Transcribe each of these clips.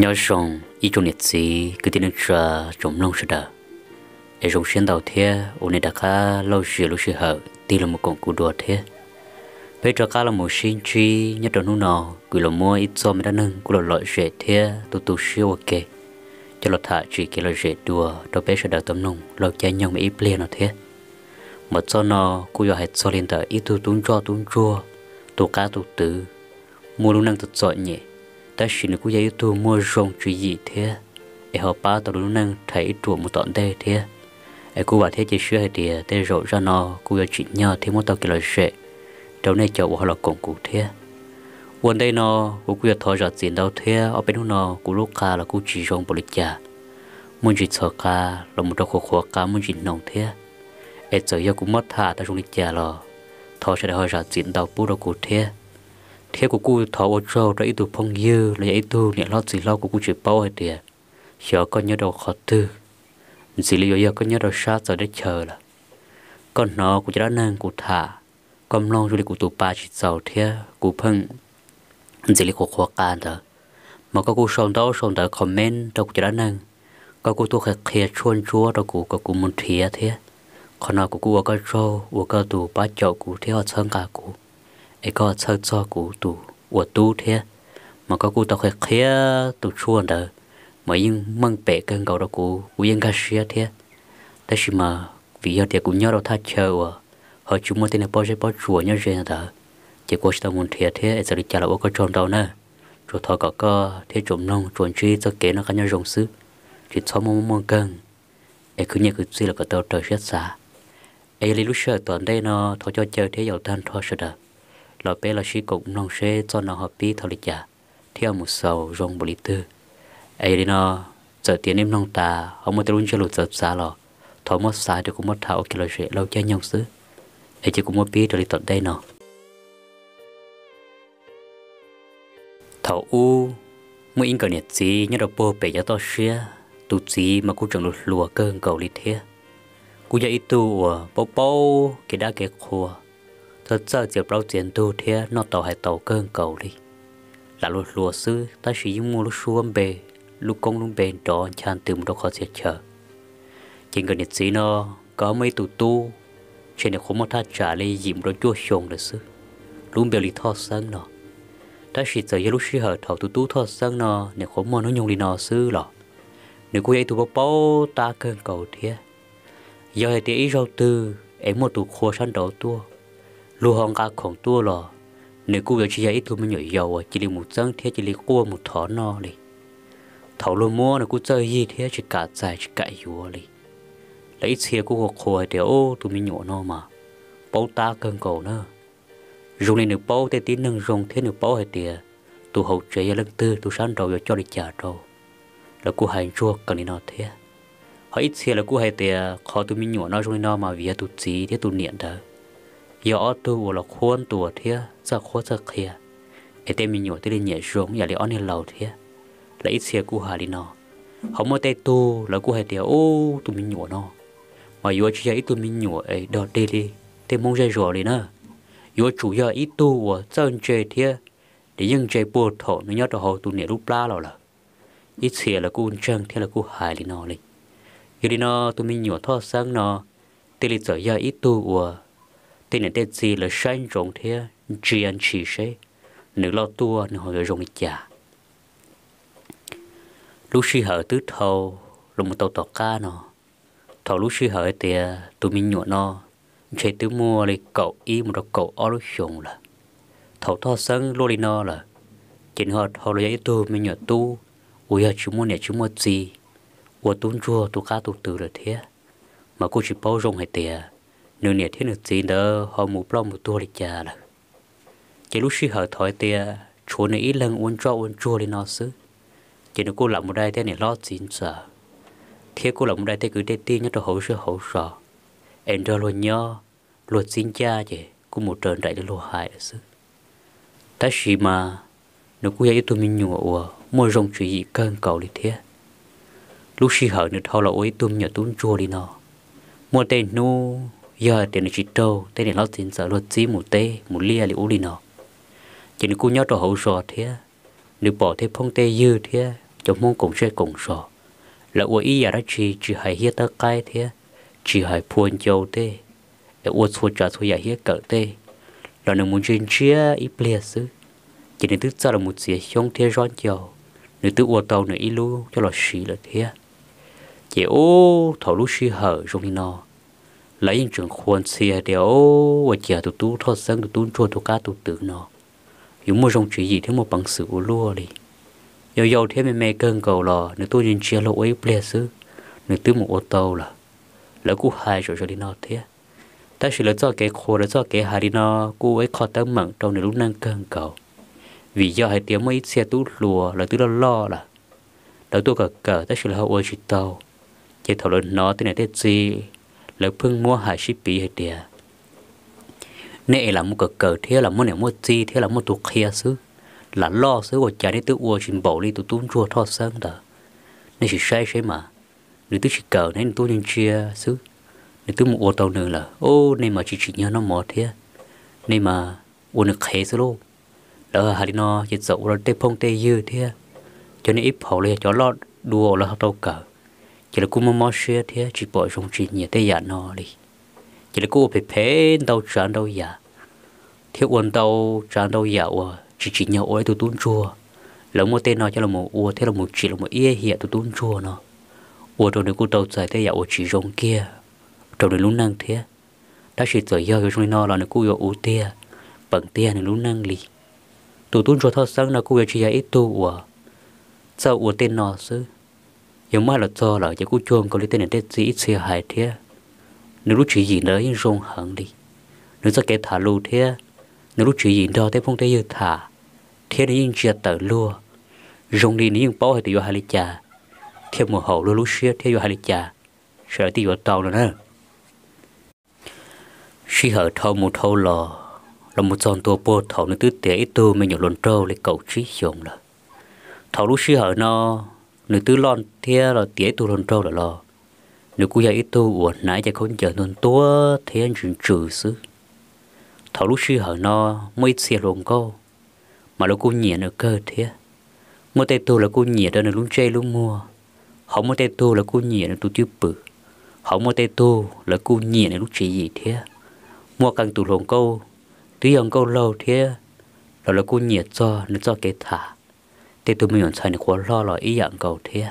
nhớ rằng ý trong nhật sĩ cứ tin được chờ trong lòng sự đời để trong xuyên đầu thế ôn đã khá lâu rồi lúc sự hợp thì là một con cụ đùa thế bây giờ khá là một sinh chi nhất đầu nung nào cứ là mua ít cho mình đã nâng cứ là loại rẻ thế tôi tu siêu ok cho là thả chỉ cái là rẻ đùa đồ bé sẽ đào tấm nung lo cha nhau mà ít liền nó thế một cho nó cứ giờ hết cho lên tờ ít tu tún cho tún chua tu cá tu tử mua lúc năng tự chọn nhỉ ta xin cú giấy tu mua rong chuyện gì thế để họ ba tao luôn năng thấy trụ một tọn đây thế để cô bảo thế chỉ sửa thì thế rồi ra nó cô giờ chuyện nhau thế muốn tao kia là sẽ trong này chậu họ là cổng cụ thế quần đây nó cô giờ thọ giọt tiền đâu thế ở bên nó cô lúc ca là cô chỉ rong bồ lịch cha muốn chỉ sợ ca là một đôi khổ khổ ca muốn chỉ nồng thế để giờ giờ cũng mất thả ta trong lịch trà lo thọ sẽ để họ giọt tiền đâu bút đâu cụ thế thế của cụ thọ ô trâu rồi ít tụ phong dư là ít tụ nhẹ lót gì lót của cụ chỉ bao hết tiệt chờ con nhớ đầu khó tư dì lý giờ con nhớ đầu sát rồi để chờ là con nó cũng chỉ đã nâng cụ thả con long du lịch của tụ ba chỉ giàu thế cụ phong dì lý của khoa can đó mà có cụ xong đó xong đó comment đâu cũng chỉ đã nâng có cụ tu khẽ khẽ chuôn chúa đâu cụ có cụ muốn thiệt thế con nào của cụ ở cái trâu ở cái tụ ba chậu cụ thế họ sơn cả cụ ai có sơ cho cụ tụ của tu thế mà có cụ tao khé khía tụ chua đó mà yên măng bể cơn cầu đó cụ cụ yên gà xia thế thế xí mà vì giờ thì cũng nhớ đâu thắt chờ à họ chúng mua tên là bao giờ bao chùa nhớ riêng nữa, chỉ có sự muốn thiệt thế ai sẽ đi trả lại có tròn đâu nè rồi thọ có có thế trộm nông trộn chi cho kế nó cá nhau rồng sứ chỉ cho mua mua cân ai cứ nhớ cứ suy là có tàu trời xét xa ai lấy lúc sợ toàn đây nó thôi cho chơi thế giàu tan thôi sợ đó lọ bé lọ sĩ cũng non xe cho nó hợp bí thọ lịch giả theo một sầu rong bồi lý tư ấy đi nó giờ tiền em non ta họ mới luôn cho lụt giật xa lọ thọ mất xa thì cũng mất thảo kia lo sĩ lâu chơi nhau xứ ấy chỉ cũng mất bí thọ lịch tận đây nó thọ u mới in cần nhiệt gì nhớ đọc bố bể cho to xe tụ gì mà cũng chẳng được lùa cơn cầu lịch thế cô dạy tu ở bao bao cái đá cái khua thật ra giờ bao tiền tu thế nó tàu hay tàu cơn cầu đi là luôn lúa sư ta chỉ mua lúc xuống bề lúc công lúc bền đó chan từ một đâu khó sẽ chờ chỉ cần nhiệt sĩ nó có mấy tụ tu trên này không một thà trả lấy một đôi chua sồn được sư luôn bèo lì thọ sáng nó ta chỉ giờ lúc sư hở thọ tụ tu thọ sáng nó nếu không mà nó nhung đi nó sư lọ nếu cô ấy tụ bao bao ta cơn cầu thế giờ thì ý rau tư em một tụ khô săn đầu tua lu hong ka khong tu lo nếu cô chỉ dạy thu mình nhảy dầu chỉ đi một chân thế chỉ đi cua một thỏ no đi thầu luôn mua là cô chơi gì thế chỉ cả dài chỉ cả yếu đi lấy xe cô học hồi để ô tụi mình nhổ no mà bao ta cơn cầu nữa dùng lên được bao thế tí nâng dùng thế được bao hay tìa tụi hậu chế lưng tư tụi sáng đầu cho đi trả đầu là cô hành chua cần đi nó thế hỏi ít xe là cô hay tìa khó tụi mình nhổ no dùng nó mà vì tụi gì thế tụi niệm thôi giờ tu là khuôn tu thế giờ khuôn giờ kia ai tên mình nhổ tới lên nhẹ xuống giờ lấy ăn lên lầu thế lấy ít xe cú hà đi nó không mua tay tu là cú hà tiệt ô tụi mình nhổ nó mà vừa chỉ ít tụi mình nhổ ấy đợt đi đi tên mong dây rồi đi nữa vừa chủ giờ ít tu và chân chơi thế để dân chơi bùa thổ nó nhớ đồ hồ tụi nhẹ rút la rồi là ít xe là cú chân thế là cú hà đi nó đi giờ đi nó tụi mình nhổ thoát sáng nó tên lịch giờ giờ ít tu và thế này tên gì là sanh rộng thế chỉ ăn chỉ sẽ nửa lo tua nửa hồi rộng chả lúc suy hở tứ thầu rồi một tàu tàu ca nó thò lúc suy hở thì tụi mình nhộn nó chế tứ mua lấy cậu y một đầu cậu ở lúc xuống là thò thò sân lô đi nó là chính họ thầu lấy tụi mình nhộn tu ui hả chúng mua nè chúng mua gì ủa tuôn chua tu cá tu từ rồi thế mà cô chỉ bao rộng hay tiền nửa nè thiên được gì đó họ mù bao mù tua lịch già là chỉ lúc suy họ thổi tia chỗ này ít lần uốn cho uốn chua lên nó xứ chỉ nó cô làm một đây thế này lo chín sợ thế cô làm một đây thế cứ tê tê nhất là hậu sự hậu sợ em cho luôn nhớ luôn xin cha chứ cô một trận đại luôn hại xứ ta chỉ mà nó cô dạy tôi mình nhủ mỗi rong chuyện gì cơn cầu đi thế lúc suy họ nữa thao là ôi tôi nhớ tôi chua đi nó mua tên nu giờ tiền chỉ trâu thế để nó tiền sợ luật chỉ một tê một lia liệu đi nọ chỉ nếu cô nhớ trò hậu sọ thế nếu bỏ thế phong tê dư thế cho mong cũng sẽ cùng sọ là uo ý giờ đó chỉ chỉ hay hiết tơ cay thế chỉ hay phun châu tê để uo xua trả xua giờ hiết cỡ tê là nếu muốn chuyện chia ít lìa xứ chỉ nếu tức ra là một dĩa trong thế rón châu nếu tự uo tàu nữa ít lu cho là xí là thế chỉ ô thầu lúc xí hở trong đi nọ lấy những trường khuôn xe đều và chờ tụt tú thoát sáng tụt tú chua tụt cá tụt tự nó yếu mua trong chuyện gì thế một bằng sự lúa đi yêu yêu thế mẹ mẹ cơn cầu lò nếu tôi nhìn chia lộ ấy ple xứ nếu tư một ô tô là lỡ cú hai rồi cho đi nó thế ta chỉ lỡ cho cái khô lỡ cho cái hai đi nó cú ấy khó tấm mặn trong này lúc năng cơn cầu vì do hai tiếng mới xe tú lùa là tôi lo lo là đầu tôi cờ cờ ta chỉ là hậu ôi chỉ tàu chỉ thảo luận nó thế này thế gì lỡ phương mua hải ship bị hết địa à? nè là một cờ cờ thế là một nè một chi thế là một thuộc kia xứ là lo xứ của cha để tự uo chuyện bỏ đi tụ tuôn chua thoa sơn đó nên chỉ say say mà nếu tôi chỉ cờ nên tôi nên chia xứ tôi một mua tàu nữa là ô nên mà chỉ chỉ nhớ nó một thế nên mà uo được khe xứ luôn đó hà đi nó chỉ dậu rồi tê phong tê dư thế cho nên ít phổ lên cho lo đua là tàu cờ chỉ là cú mà mò xe thì chỉ bỏ trong chỉ nhẹ tay giả nó đi chỉ là cú phải phê đâu chán đâu giả thiếu uốn đâu chán đâu giả à chỉ chỉ nhau ôi tụi tuôn chùa lỡ một tên nó cho là một ua thế là một chỉ là một ia hiện tụi tuôn chùa nó ua trong đấy cú tàu giải tay giả ua chỉ rong kia trong đấy lúc năng thế đã chỉ tới giờ cái trong nó là nó cú yêu ú tia bằng tia này lúc năng lì tụi tuôn chùa thao sáng là cú yêu chỉ giả ít tu ua sau ua tên nó chứ là là do cú xe thế, nếu lúc ยังมาละจอละจะกูชวนก็เลยเต้นเด็ดจีเสียหายเทียนึกรู้ chuyện gì nữa nhưng rong hẳn đi nếu ra kẻ thả lù thế nếu lúc chuyện gì đó thế phong thế như thả thế nên nhưng chia tờ lùa, rong đi nếu nhưng bao hay tiêu hai lít trà thêm một hậu lúc lúa thế theo hai lít trà sợ tiêu vào tàu rồi nè khi hở thâu một thâu lò là một giòn tua bô thầu nó tứ tế ít tu mình nhiều lần trâu lấy cậu trí dùng là thầu lúc xia hở nó nếu tư lon thia là tía tu lon trâu là lo nếu cú giờ ít tu uổng nãy giờ không chờ non tua thế anh chuyện trừ xứ thảo lúc sư hở no mới xìa lồn câu mà lúc cú nhẹ nửa cơ thế mua tay tu là cú nhẹ đó nữa lúc chơi lúc mua họ mua tay tu là cú nhẹ nữa tu chưa bự họ mua tay tu là cú nhẹ nữa lúc chơi gì thế mua càng tu lồn câu tuy dòng câu lâu thế đó là cú nhẹ cho nó cho cái thả thì tụi mình sai nó lo là ý dạng cầu thế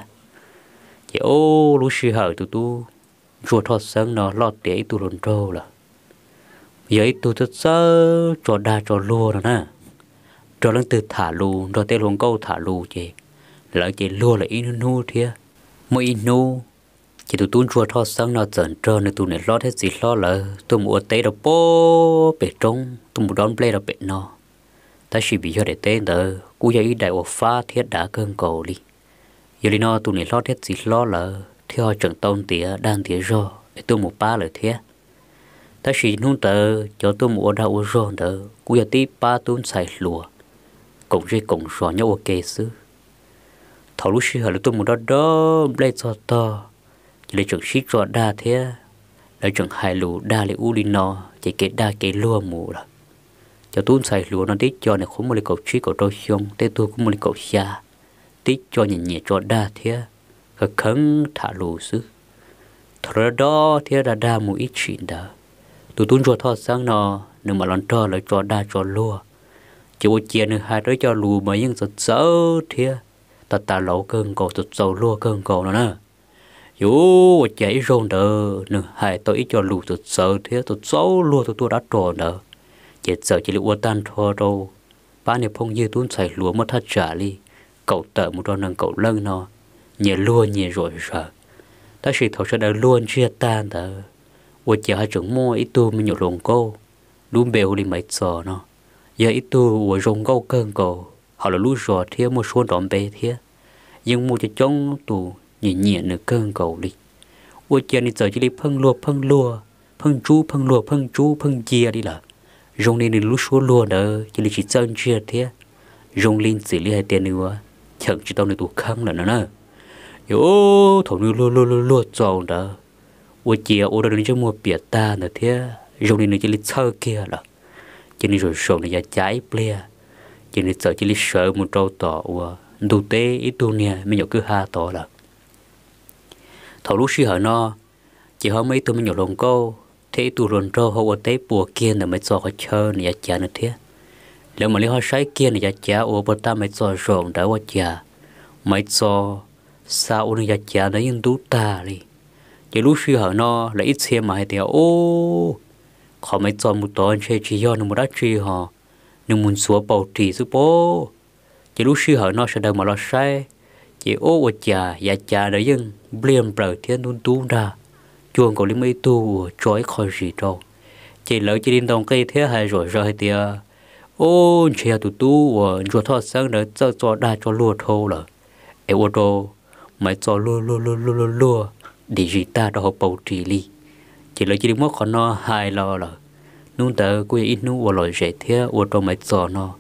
chị ô lúc xí hở tụi tu chùa thọ sáng nó lo tế tụi lồn trâu là giấy tụi thật sơ cho đa cho lùa rồi nè cho lần từ thả lù rồi tên lồn câu thả lù chị là chị lùa là in nu thế mỗi in nu chị tụi tu chùa thọ sáng nó dần trơ nên tụi này lo thế gì lo là tụi mua tế đó bố bể trống, tụi mua đón play đó bể nó ta chỉ bị cho để tên đó cú ấy đại ổ phá thiết đã cơn cầu đi giờ đi nó tụi này lo thiết gì lo lỡ theo trận tông tía đang tía rô để tôi một ba lời thiết ta chỉ nung tờ cho tôi một đau rô đỡ cú giờ tí ba tuôn xài lùa cũng dây cũng rõ nhau kê chứ thảo lúc xưa lúc tôi một đó đó lấy cho to lấy trận xí cho đa thiết, lấy trận hai lù đa lấy u đi nó chỉ cái đa cái lùa mù rồi cho tuôn xài lúa nó tít cho này khổ một cái cầu truy cầu trôi xong thế tôi cũng một cái cầu xa tít cho nhẹ nhẹ cho đa thế khờ khấn thả lù xứ thở đó thế đã đa một ít chuyện đó tôi tuôn cho thoát sáng nó nhưng mà lần cho lại cho đa cho lúa chỉ một chia nữa hai đứa cho lù mà nhưng sụt sợ thế ta ta lẩu cơn cầu thật sâu lúa cơn cầu nó nè dù chạy rôn đỡ nữa hai tôi cho lù thật sợ thế thật sâu lúa tôi đã tròn đỡ chết giờ chỉ lưu uất tan thua đâu ba nè như tuôn chảy lúa mất thắt trả li cậu tợ một đòn nâng cậu lân nó nhẹ luôn nhẹ rồi sợ ta chỉ thấu cho đã luôn chia tan ta ủa chả hai chúng mua ít tu mình nhiều lồng cô luôn bèo đi mấy giờ nó giờ ít tu ủa rồng câu cơn cầu họ là lũ rò thiê mua xuống đòn bê thiê nhưng mua cho chống tù nhẹ nhẹ nửa cơn cầu đi ủa chả này giờ chỉ đi phăng lúa phăng lúa phăng chú phăng lúa phăng chú phăng chia đi là rong nên lúc xuống luôn đó chỉ là chỉ chân chia thế rong lên xử lý hai tiền nữa chẳng chỉ tao này tụ khăng là nó nè yo thổ nữ lùa lùa lùa lùa tròn đó à, ô chia ô đó đến cho mua bịa ta nữa thế rong nên chỉ là sơ kia là chỉ là rồi này là trái plea, chỉ là sợ chỉ là sợ một trâu tỏ ô đủ tế ít tu nè mình nhậu cứ ha tỏ là thầu lúc suy hở no chỉ hôm ấy tôi mình nhậu lồng câu thế tu cho họ hậu tế bùa kia là mới cho họ chơi này chả nữa thế nếu mà lấy họ sai kia này chả ô bơ ta mới cho rộng đã quá chả mới cho sao này chả đấy nhưng đủ ta đi chỉ lúc suy hở nó là ít xem mà hay thì ô họ mới cho một tuần chơi chỉ do nó một đắt chơi họ nhưng muốn xóa bầu trì giúp bố chỉ lúc suy hở nó sẽ đâu mà lo sai chỉ ô ô chả dạ chả đấy nhưng bliêm bờ thiên tuôn tuôn ra chuồng của lính mỹ tu trói khỏi gì đâu chỉ lỡ chỉ đêm đồng cây thế hay rồi rồi thì ô chị tụ tu rồi thoát sáng nữa cho cho đa cho lùa thô là em ô tô mày cho lùa lùa lùa lùa lùa để gì ta đó học bầu trì li chỉ lỡ chỉ đêm mất còn nó hai lo là nung tờ quê ít nung ô lội rẻ thế ô tô mày cho nó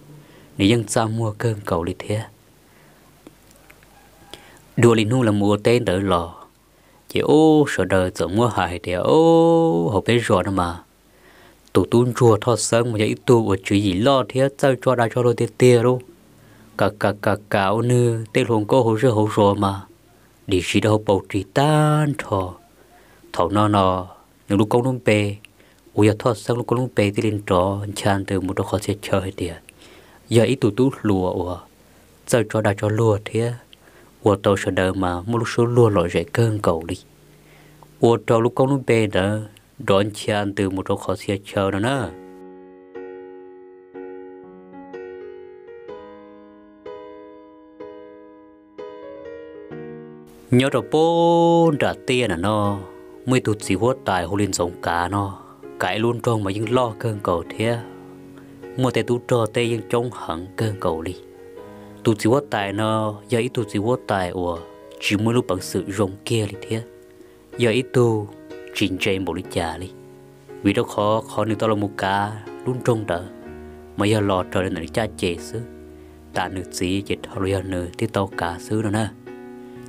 để dân ra mua cơm cầu đi thế đùa li nung là mua tên đỡ lò chỉ ô sợ đời tưởng mua hại thì ô hộp bên nữa mà tụ tuôn rùa thọ sân mà dạy tụ ở chú gì lo thế sao cho đã cho đôi tiền tiền đâu cả cả cả cả ô nư tên hồn cô hồ sơ hồ rùa mà đi chỉ đâu bầu trì tan thọ thọ nò nò những lúc công nông bề ủa giờ thọ sân lúc công nông bề thì lên trò chan từ một đôi khó sẽ chơi tiền à. giờ ít tụ tú lùa ủa sao cho đã cho lùa thế ô tô sơ đờ mà một lúc số lua lội rễ cơn cầu đi ô tô lúc con lúc bê đó đón chia ăn từ một chỗ khó xe chờ đó nữa nhớ rồi bố đã tiền à nó mới tụt xì hốt tại hồ liên sống cá nó cãi luôn trong mà những lo cơn cầu thế mua tay tụt trò tay những trông hẳn cơn cầu đi tu chỉ vót tài nó giờ ít tu chỉ vót tài của chỉ muốn lúc bằng sự rong kia đi thế giờ ít tu trình chế một lý trà đi vì đó khó khó nếu tao là một cá luôn trông đỡ mà giờ lò trở nên là cha chế xứ ta nữ sĩ chỉ thao luyện nữ thì tao cả xứ nữa nè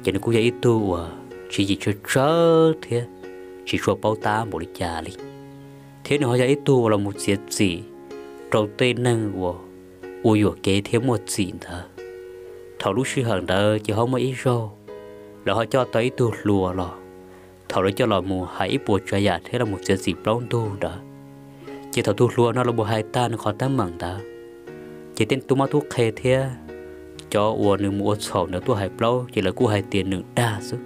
chỉ nó cũng giờ ít tu của chỉ chỉ cho chớ thế chỉ cho bao ta một lý trà đi thế họ giờ ít tu là một chiếc gì trong tên năng của ôi kế thêm một gì nữa thầu lúc suy hận đã chỉ không mấy rô là họ cho tới tu lùa lò thầu đó cho lò mù hãy ít buộc cho giả dạ, thế là một chuyện gì bóng tu đó chỉ thầu tu lùa nó là bộ hai ta nó khó tám mảng đó chỉ tên tu mà thuốc khê thế cho uo nương mua sổ nữa tu hai lâu chỉ là cú hai tiền nương đa chứ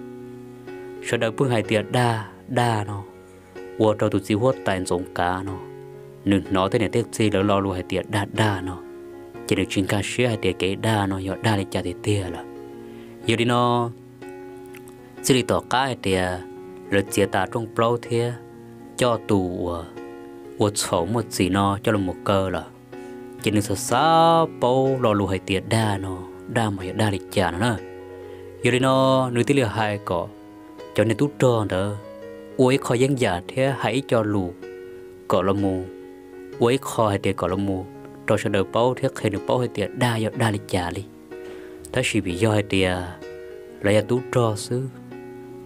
cho đó phương hai tiền đa đa nó uo cho tụi chỉ hốt tài giống cá nó nương nó thế này tiếc gì là lo lùa hai tiền đa đa nó chỉ được chuyên ca sửa để cái đa nó nhỏ đa để trả thì tia là giờ đi nó xử lý tỏ cái thì rồi chia ta trong pro thì cho tù một số một gì nó cho là một cơ là chỉ được sợ sao bao lo lù hay tia đa nó đa mà đa để trả nó nữa giờ đi nó nuôi tí liệu hai cỏ cho nên tút tròn đó uối khỏi dân giả thế hãy cho lù cỏ là mù uối khỏi thì tia cỏ là mù trò sẽ được bao thiết khi được bao hay tiền đa giờ đa lịch trả đi ta chỉ bị do hay tiền là giờ tú trò xứ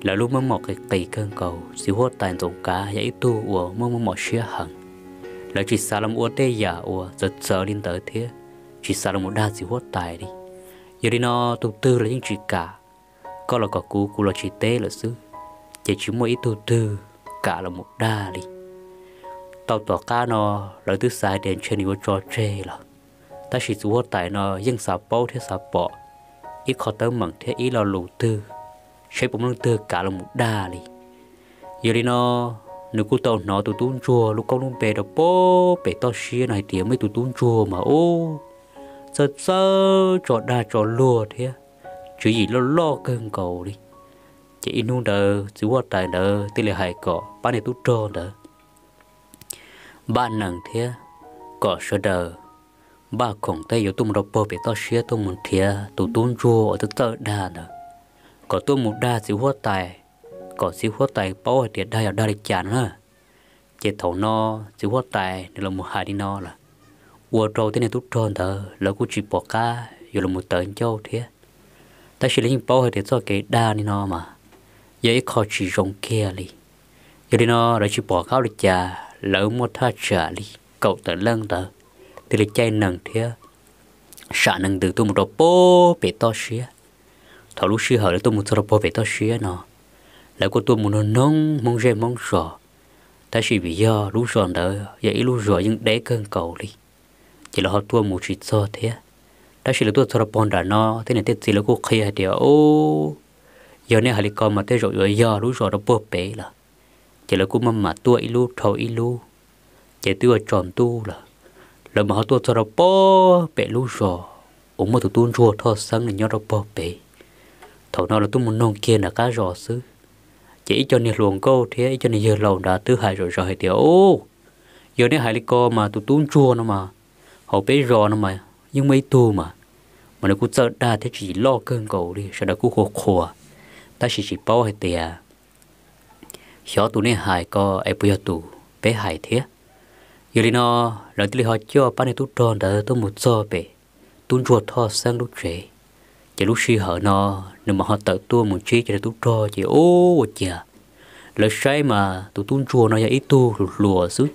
là lúc mới một cái kỳ cơn cầu xíu hốt tàn tổng cá dãy tu ủa mới mới một xia hằng là chỉ xa làm ủa tê giả ủa giật sợ lên tới thế chỉ xa làm một đa xíu hốt tài đi giờ đi nó tu tư là những chỉ cả có là có cú cú là chỉ tê là xứ chỉ chỉ mỗi tu tư cả là một đa đi ตอต่อก้านอเราตื้อสายเดินเชนิวจอเจหรอแต่ชิดวัวไตนอยังสาโปเทสาบออีขอเตอร์มังเทอีเราหลูตื้อใช้ผมลงตื้อกาลงมุดได้เยยูรินอหนูกูตอหนอตุ้นตุนจัวลูกก้องลุ่มเปดโปเปดต่อเชียนายเตียไม่ตุ้นตุนจัวมาโอ้จะเซ่อจอดได้จอดลวดเทียช่วยยีล่อล่อเกินเก่าดิจะอินุเดอจิวัดไตเดอตีเลยหายก่อป้าในตุ้นจอเดอ ba nàng thế có sơ đờ ba khổng tây yếu tung rộp bò bị tao xía tung một thía tụ tung rùa ở tất tờ đà nè có tung một đa xíu hóa tài có xíu hóa tài bao hồi tiệt đa ở đa lịch chán nè chế thầu no xíu hóa tài nên là một hai đi no là ua trâu thế này tụt tròn thờ lỡ cũng chỉ bỏ cá rồi là một tờ châu thế ta chỉ lấy những bao hồi tiệt cho cái đa đi no mà giờ ấy khó chỉ rộng kia đi giờ đi no đã chỉ bỏ cá lịch chà lỡ một thà trả đi cậu tớ lăng tớ thì lịch chay nằng thế, sợ nằng từ tôi một đồ bố bể to xía thọ lúc xí hở tôi một đồ bố bể to xía nó lỡ của tôi một nó nông mong rèn mong sò ta chỉ vì do lúc sòn đỡ vậy lúc rồi nhưng đế cơn cầu đi chỉ là họ tua một chỉ cho thế ta chỉ là tua thọ bòn đã nó thế này thế gì là cô kia thì ô giờ này hà lịch mà thế rồi giờ lúc rồi nó bố bể là chỉ là cũng mầm mà tua ilu thầu ilu chỉ tua tròn tu là là mà họ tua nó po bể lu rò ông mà tụi tuôn ruột thọ sáng là nhớ nó po bể thầu nó là tụi muốn nông kia là cá rò xứ chỉ cho nên luồng câu thế cho nên giờ lầu đã thứ hai rồi rồi thì ô giờ nếu hại co mà tụi tuôn chua nó mà họ bể rò nó mà nhưng mấy tu mà mà nó cũng sợ đa thế chỉ lo cơn cầu đi sợ nó cũng khổ khổ ta chỉ chỉ bao hay tiền hiểu tụ nên hài có ai bây giờ tụ bé hài thế giờ đi nó lần thứ hai cho ba này tụ tròn đã tụ một giờ bé tụ ruột họ sang lúc trẻ chỉ lúc suy hở nó nếu mà họ tự tua một chi cho tụ trò chỉ ô chà lời sai mà tụ tụ chùa nó giờ ít tu lùa xuống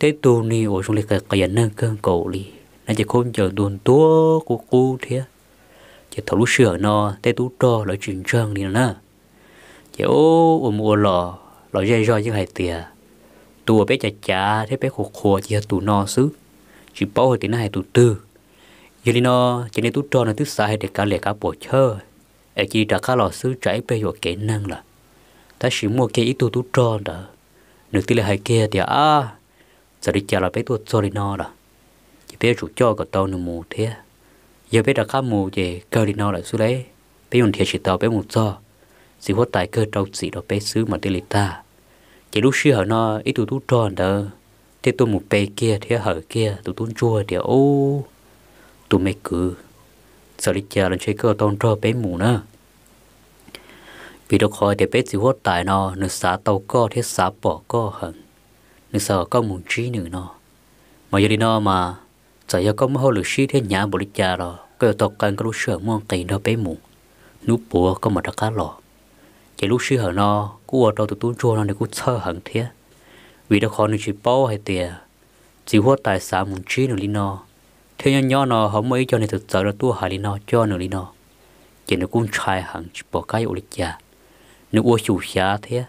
thế tu ni ở trong lịch cái nâng cơn cầu đi, nó chỉ không chờ tuần tua của cô thế chỉ thấu lúc sửa nó thế tu trò là chuyển trường đi nó kiểu ôm ua lò lò dây roi chứ hay tìa tùa bé chà chà thế bé khổ khổ chỉ là tù no xứ chỉ bao hồi tí này tù tư giờ đi no, chỉ nên tù tròn là tứ sai để cả lệ cả bộ chơ ở chỉ trả cả lò xứ trái bé vào kỹ năng là ta chỉ mua cái ít tù tù tròn đó nước tí là hay kia thì à giờ đi chà là bé tù cho đi no đó chỉ bé chủ cho cả tàu nó mù thế giờ bé đã khá mù về cơ đi no lại xứ lấy bé dùng thiệt chỉ tàu bé một cho chỉ hốt tài cơ trong chỉ đó bé xứ mà đi lịch ta chỉ lúc xưa nó ít tụi tụi tròn đó thế tôi một bé kia thế hở kia tụi tụi chua thì ô tụi mày cứ sợ đi chờ lần chơi cơ tôn trò bé mù nữa vì đâu khỏi để bé chỉ hốt tài nó nó xả tàu co thế xả bỏ co hận nó sợ có muốn trí nữa nó mà giờ đi nó mà giờ giờ có mấy hồ lực sĩ thế nhã bộ lịch cha rồi cái tộc cần cái lúc xưa muôn kỳ nó bé mù núp bùa có một đặc cá lò chỉ lúc sư hở nó cú ở đâu tụi tôi chua nó được cú thơ hận thế vì đó khó nên chỉ bao hay tiền chỉ hốt tài sản một chi nữa lý nó thế nhau nhau nó không mấy cho nên thực sự là tôi hại lý nó cho nữa lý nó chỉ nó cũng trai hẳn chỉ bỏ cái ổ lịch già nếu ua chủ xá thế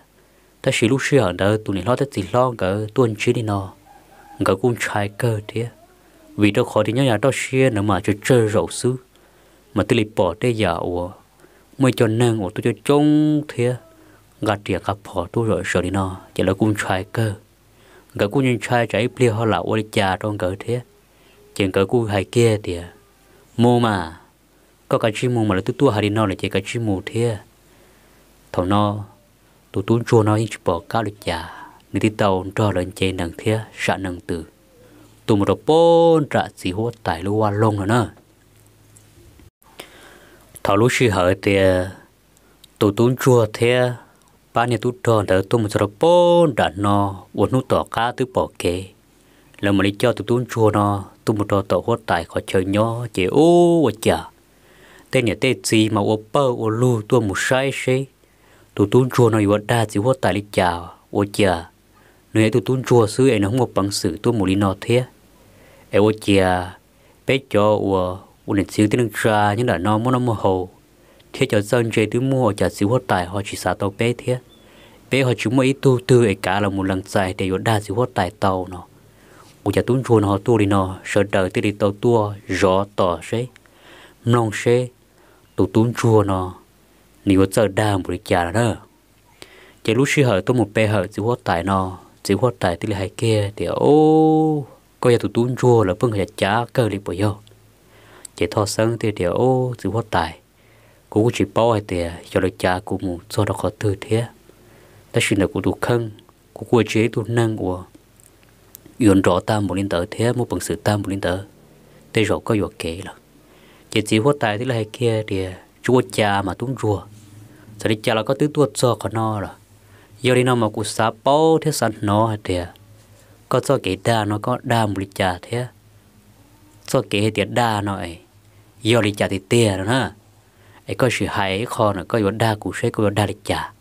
ta chỉ lúc sư hở đó tụi này lo tới gì lo gỡ tuân chi lý nó cả cũng trai cơ thế vì đó khó thì nhau nhà đó xia nữa mà cho chơi rậu xứ mà tôi lại bỏ đây giả ủa mới cho nên của tôi cho trông thế gạt tiền gặp họ tôi rồi sợ đi nó chỉ là cũng trai cơ gỡ cũng nhân trai trái plia họ là ôi cha trong gỡ thế chuyện gỡ cũng hay kia thì mua mà có cái chim mù mà là tôi tua hà đi nó là chỉ cái chim mù thế thầu nó tôi tuôn chua nó chỉ bỏ cá được chả nên đi tàu cho lên trên đằng thế sợ nằng từ tôi một đồ bôn trả sĩ hốt tại lưu hoa lông rồi nữa thảo lúc xí hở thì tụ ờ, tún chùa thế ờ, ba nhà tụ tròn đỡ tụ một số bó đã nó uốn nút tỏ cá tụ bỏ kế là mà đi cho tụ tún chùa nó tụ một trò tỏ hốt tại khỏi chơi nhỏ chỉ ô và chả tên nhà tên gì mà ô bơ ô lu tụ một sai xí tụ tún chùa nó uốn đa chỉ hốt tại đi chào ô chả nếu tụ tún chùa xứ ấy nó không có bằng sự tụ một đi nó thế ấy ô chả bé cho ô u nè xíu tiếng ra nhưng là nó muốn nó mua hồ thế cho dân chơi tiếng mua chả xíu hót tài họ chỉ xả tàu bé thế bé họ chúng mua tu tư ấy cả là một lần dài để có đa xíu hót tài tàu nó u chả tuôn chuồn họ tu đi nó sợ đời tới đi tàu tua gió tỏ xế mong xế tụ tuôn chuồn nó nếu giờ đa một cái chả nữa chỉ lúc xí hở tôi một bé hở xíu hót tài nó xíu hót tài tới hai kia thì ô coi giờ tụ tuôn chuồn là phương hệ chả cơ đi bởi nhau chỉ thọ sáng thì điều ô chữ hoa tài cũng chỉ bao hay thì cho được cha cũng mù cho nó có tư thế ta xin được cũng đủ khăn của của chế đủ năng của yến rõ ta một linh tử thế một bằng sự ta một linh tử thế rồi có vừa kế là chế chỉ hoa tài thì là kia thì chúa cha mà tuấn rùa giờ đi cha là có tứ tuột cho có nó rồi giờ đi nó mà cũng sá bao thế sẵn nó hay thì có cho kể đa nó có đa một linh cha thế cho kể thì đa nó ấy yo đi trả thì tiền rồi nè, ấy có sự hay kho nữa có vấn đa cụ sẽ có vấn đa đi trả.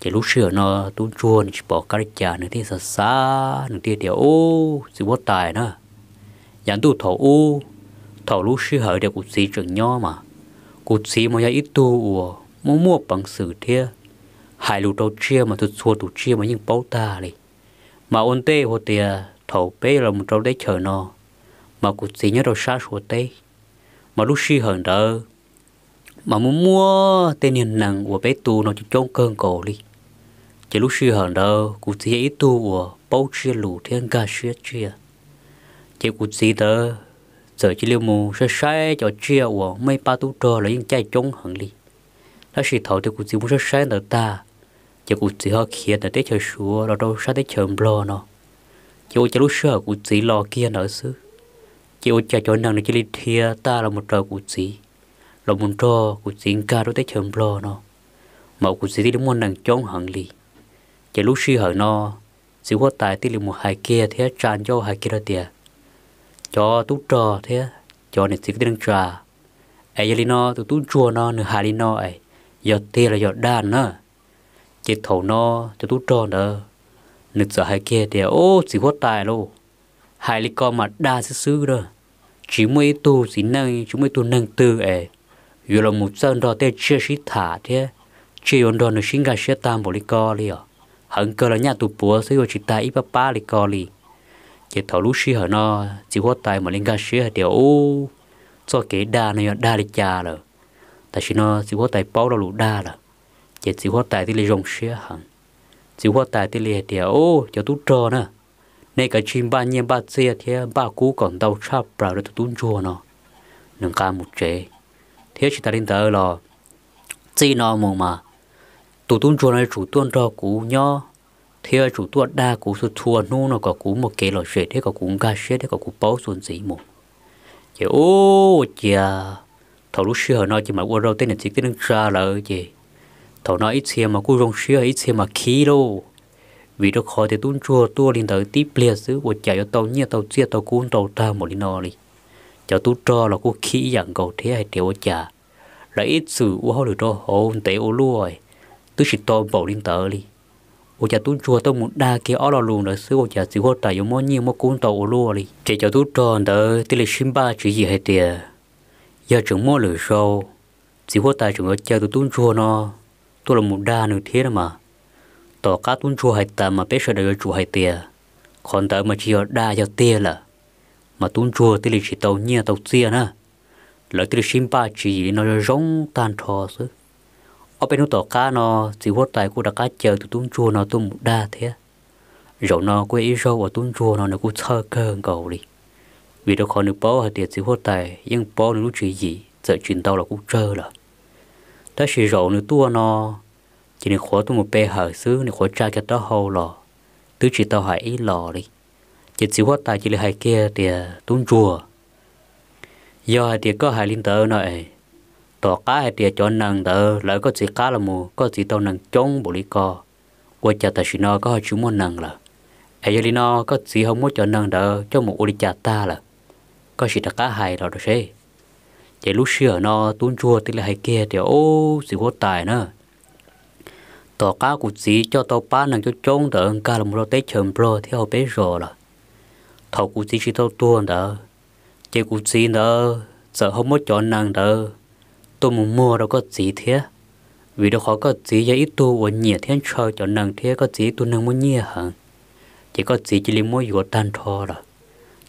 chỉ lúc sửa nó tu chuồn chỉ bỏ cái trả nữa thì xa xa nữa thì điều ô sự bất tài nè. dán tu thổ ô thổ lúc sửa hở được cụ sĩ trưởng nho mà cụ sĩ mà ya ít tu ủa mua mua bằng sử thiê hai lũ đầu chia mà tu xua tụt chia mà những bao ta đi mà ôn tê hồ tiền thổ bê là một trâu đấy chờ nó mà cụ sĩ nhớ đầu xa số tê mà lúc xí hờn đó mà muốn mua tên nhân nặng của bé tu nó chỉ trông cơn cổ đi chỉ lúc xí hờn đó cũng chỉ ít tu của bao chia lù thiên ca chia chia chỉ cũng gì đó giờ chỉ liêu mù sẽ sai cho chia của mấy ba tu trò là những chạy trông hận đi đó xí thầu thì cũng gì muốn sẽ sai được ta chỉ cũng gì họ kia là tới chờ xua là đâu sao tới chờ lo nó chỉ lúc xưa cũng gì lo kia nữa xứ chỉ ô cha cho nàng chỉ đi thia ta là một trò cụ sĩ là một trò cụ sĩ ca đối tới chấm lo nó mà cụ sĩ thì đúng muốn nàng chống hận lì chỉ lúc suy hận nó sự hoa tài thì là một hai kia thế tràn cho hai kia đó tiệt cho tú trò thế cho nên sự cái đang trà ai giờ nó tụi tú chùa nó nửa hai nó ấy giờ tiệt là giờ đan nữa chỉ thầu nó cho tú trò nữa nửa sợ hai kia tiệt ô sự hoa tài luôn hai lý con mà đa xứ xứ rồi chỉ mới tu gì nâng chỉ mới tu nâng tư ấy dù là một dân đó tê chưa xí thả thế chỉ ổn đó nó sinh gà sẽ tam bộ lý co li à hận cơ là nhà tụ búa sẽ gọi chỉ ta ít ba ba lý co li chỉ thảo lúc xí hở nó chỉ có tài mà linh gà sĩ điều ô cho cái đa này đa lý cha rồi ta chỉ nó chỉ có tài bao đâu lũ đa rồi chỉ chỉ có tài thì lý rồng sĩ hẳn chỉ có tài thì lý điều ô cho tú trơ nữa này cái chim ba nhiên ba chia thế ba cú còn đau chắp bà được tún chùa nó nâng ca một chế thế chỉ ta đến tới là chỉ nó mà tụ chùa này chủ tuôn cho cú nhó thế chủ tuôn đa cú sự chùa nu nó có cú một cái lò chế thế có cú ga chế thế có cú bao xuân gì một chị ô chị thầu lúc xưa nó chỉ mà qua đâu tên là chỉ cái nước ra là chị thầu nó ít xe mà cú rong xưa ít xe mà khí đâu vì đó khó thì tuôn chua tua lên tới tiếp plia xứ của chạy cho tàu nhia tàu chia tàu cuốn tàu ta một đi nò đi cho tu cho là cô khí dạng cầu thế hay tiểu chả là ít sự u hao được cho hồn tế u lu rồi tôi chỉ to bầu lên tới đi của chả tu chua tôi muốn đa kia ở luôn rồi xứ của chả xứ hoa tại giống món nhiên món cuốn tàu u lu đi chỉ cho tu cho tới tí là sinh ba chỉ gì hay tiề giờ chúng mỗi lửa sâu xứ hoa tại chúng ở chơi tôi tuôn chua nó tôi là một đa nửa thế mà tổ cá tuấn chua hay tờ mà bé sợ đời chua hay tia còn tờ mà chia ở đa giao tia là mà tuấn chua thì lịch chỉ tàu nhia tàu tia na lợi từ xin ba chỉ nó giống tan thò chứ ở bên tổ cá nó chỉ hốt tài của đã cá chờ từ tuấn chua nó tung đa thế rồi nó quê ý rau ở tuấn chua nó nó cũng sơ cơ cầu đi vì đâu còn được bao hay tiền chỉ hốt tài nhưng bao nó chỉ gì sợ chuyện tàu là cũng chơi là đó chỉ rau nữa tua nó chỉ nên khó tôi một bê hở xứ nên khó trai cho tao hầu lò tứ chỉ tao hãy ít lò đi chỉ chỉ hóa tài chỉ là hai kia thì à, tốn chùa do thì có hai linh tờ này tỏ cá hai thì cho nàng tờ lại có chỉ cá là mù có chỉ tao nàng chống bộ lý co qua ta tài nó có hai chú muốn nàng là ai giờ nó có chỉ không muốn cho nàng tờ cho một ô đi ta là có chỉ đặc cá hai rồi đó chứ chỉ lúc xưa nó tốn chùa thì là hai kia thì ô chỉ hóa tài nữa tỏ cá cụ chỉ cho tàu ba nàng cho trông đỡ ông ca là một tế chầm pro theo họ bé là thầu cụ chỉ chỉ tàu tuôn đỡ chế cụ chỉ đỡ sợ không mất chọn nàng đỡ tôi muốn mua đâu có gì thế vì đâu khó có gì cho ít tu của nhiệt thiên trời chọn nàng thế có gì tu nàng muốn nhiệt hẳn chỉ có gì chỉ lấy mỗi giọt tan thô là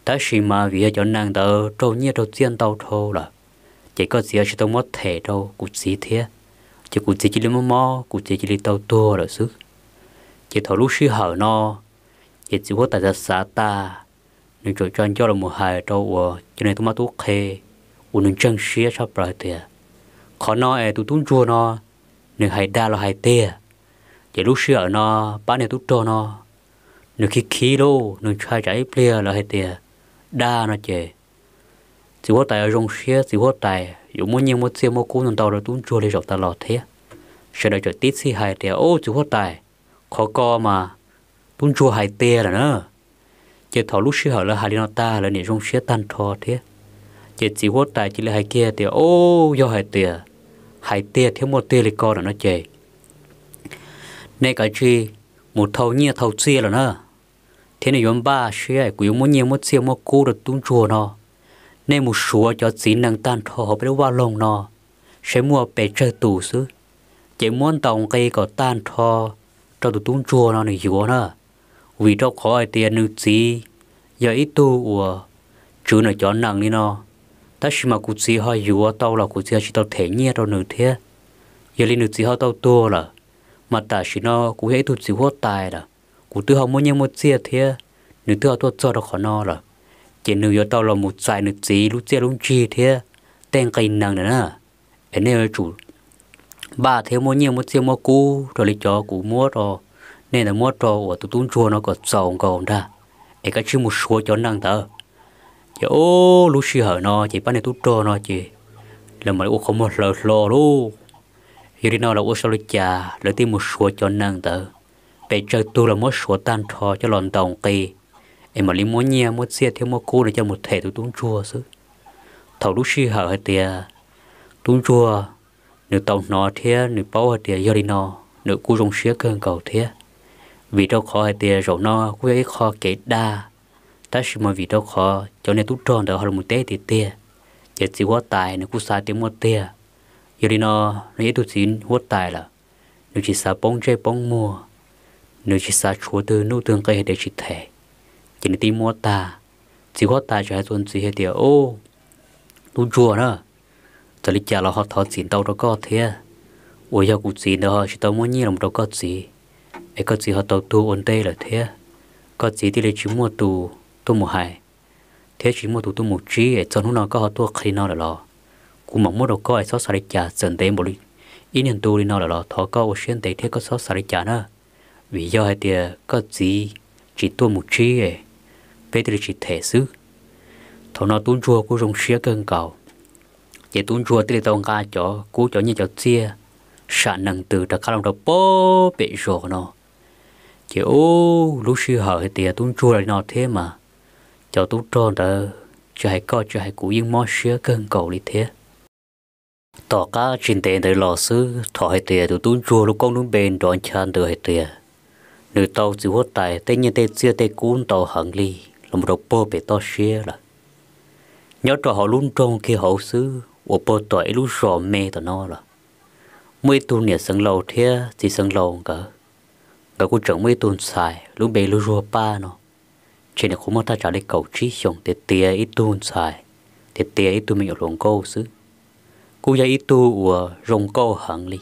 ta chỉ mà vì cho nàng đỡ trâu nhiệt trâu riêng tàu thô là chỉ có gì chỉ tôi mất thể đâu cụ chỉ thế chỉ cụ chỉ chỉ lấy mồm mò cụ chỉ chỉ lấy tàu tua rồi xứ chỉ thầu lúc sư hở nó chỉ chỉ có tại ra xã ta nên chỗ cho anh cho là một hài đâu ở cho nên tôi mà tôi khê u nên chân xía cho rồi tiệt à. khó nó e tôi tún chua nó nên hài đa là hài tê à. chỉ lúc sư hở nó bán này tôi cho nó nên khi khí đâu nên trai trái plea là hài tiệt à. đa nó chè chỉ có tại rong xe chỉ có tại dù muốn nhiều một xe một cú nên tàu rồi tuôn chua lên rộng ta lọt thế sẽ đợi cho tít xì hai tiền ô chỉ có tại khó co mà tuôn chua hai tiền là nữa chỉ thọ lúc xí hở là hai nó ta là nè rong xe tan thọ thế chỉ chỉ có tại chỉ là hai kia tiền ô do hai tiền hai tiền thiếu một tiền là co là nó chề nên cái chi một thầu nhiều thầu xe là nữa thế này yếm ba xe cũng muốn nhiều một xe một cú được tuôn chùa nó nên một số cho chỉ năng tan thọ với qua lồng nọ sẽ mua bể chơi tủ xứ chỉ muốn tàu cây có tan thọ cho tụ tung chua nó này hiểu nữa vì đâu có ai tiền nữ chỉ giờ ít tu của chứ nó cho nặng đi nó ta chỉ mà cụt chỉ hơi hiểu tàu là cụt chỉ chỉ tàu thể nhẹ đâu nữ thế giờ lên nữ chỉ hơi tàu tua là mà ta chỉ nó cũng hết tụt chỉ hốt tài là cũng tự học muốn như một chia thế nữ tự học tôi cho nó khó nó là chỉ nếu yo tao là một trái nước gì lúc chơi lúc chơi thế tên cây nằng nữa thế nên chủ ba thế mua nhiều một chiếc mua cũ rồi lấy cho cũ mua rồi nên là mua rồi của tụi tụi chua nó còn sầu còn ra ấy cái chi một số cho nằng tờ chứ ô lúc xí hở nó chỉ bắt này tụi trò nó chỉ là mà ô không một lời lò luôn giờ đi nào là ô sao lấy trà lấy tìm một số cho nằng tờ bây giờ tôi là một số tan thò cho lòn tòng kỳ em mà lấy món nhia món xia theo món cô để cho một thể tôi tung chua chứ thầu lúc xi hở hay tiề tung chua nếu tàu nó thế nếu bao hay tiề giờ đi nó nếu cô dùng xia cơn cầu thế vì đâu khó hay tiề rồi nó cô ấy khó kể đa ta chỉ mà vì đâu khó cho nên tôi tròn đỡ hơn một tế thì tiề giờ chỉ hóa tài nếu cô sai tiếng mua tiề giờ đi nó nó tôi xin hóa tài là nếu chỉ sa bông chơi bông mua nếu chỉ sa chúa từ nô tương cây để chỉ thể chỉ là tìm mua ta chỉ có ta cho hai tuần chỉ hết tiền ô tu chùa nữa cho lý trả là họ thọ xin tao đó có thế ôi giờ cũng xin đó chỉ tao muốn nhiều lòng đâu có gì ấy có gì họ tao tu ổn tê là thế có gì thì lấy chỉ mua tu tu một hai thế chỉ mua tu tu một chi ấy cho nó nó có họ tu khi nó là lo cũng mong muốn đâu có ấy sao xài trả dần tê một lý ý niệm tu đi nó là lo thọ có ô xuyên tê thế có sao xài trả nữa vì do hai tiền có gì chỉ tu một chi ấy bé từ chỉ thể xứ thọ nó tuôn chua của rong xía cơn cầu chỉ tuôn chua từ tông ca chó cú chó như chó chia sạ nằng từ đã khá lòng đầu bố bị rổ nó chỉ ô lú xí hở thì tìa tuôn chua lại nó thế mà chó tuôn tròn đó cho hãy coi cho hãy cú yên mò xía cơn cầu đi thế tỏ cá trình tệ tới lò sư thọ hay tìa tụi tuôn chua lúc con đúng bền đón chan từ hay tìa nữ tàu chỉ hốt tài tên như tên xưa tên cún tàu hẳn ly làm một bộ bể to xe là nhớ cho họ luôn trong khi hậu xứ ở bộ tuổi luôn rò mê tao nó là mấy tu nè sân lâu thế thì sân lâu cả cả cũng chẳng mấy tuần xài lúc bể lúc rùa ba nó trên này không ta trả lời cầu trí xong thì tia ít tuần xài thì tia ít tuần mình ở lồng câu xứ Cú gia ít tu ở rồng câu hẳn đi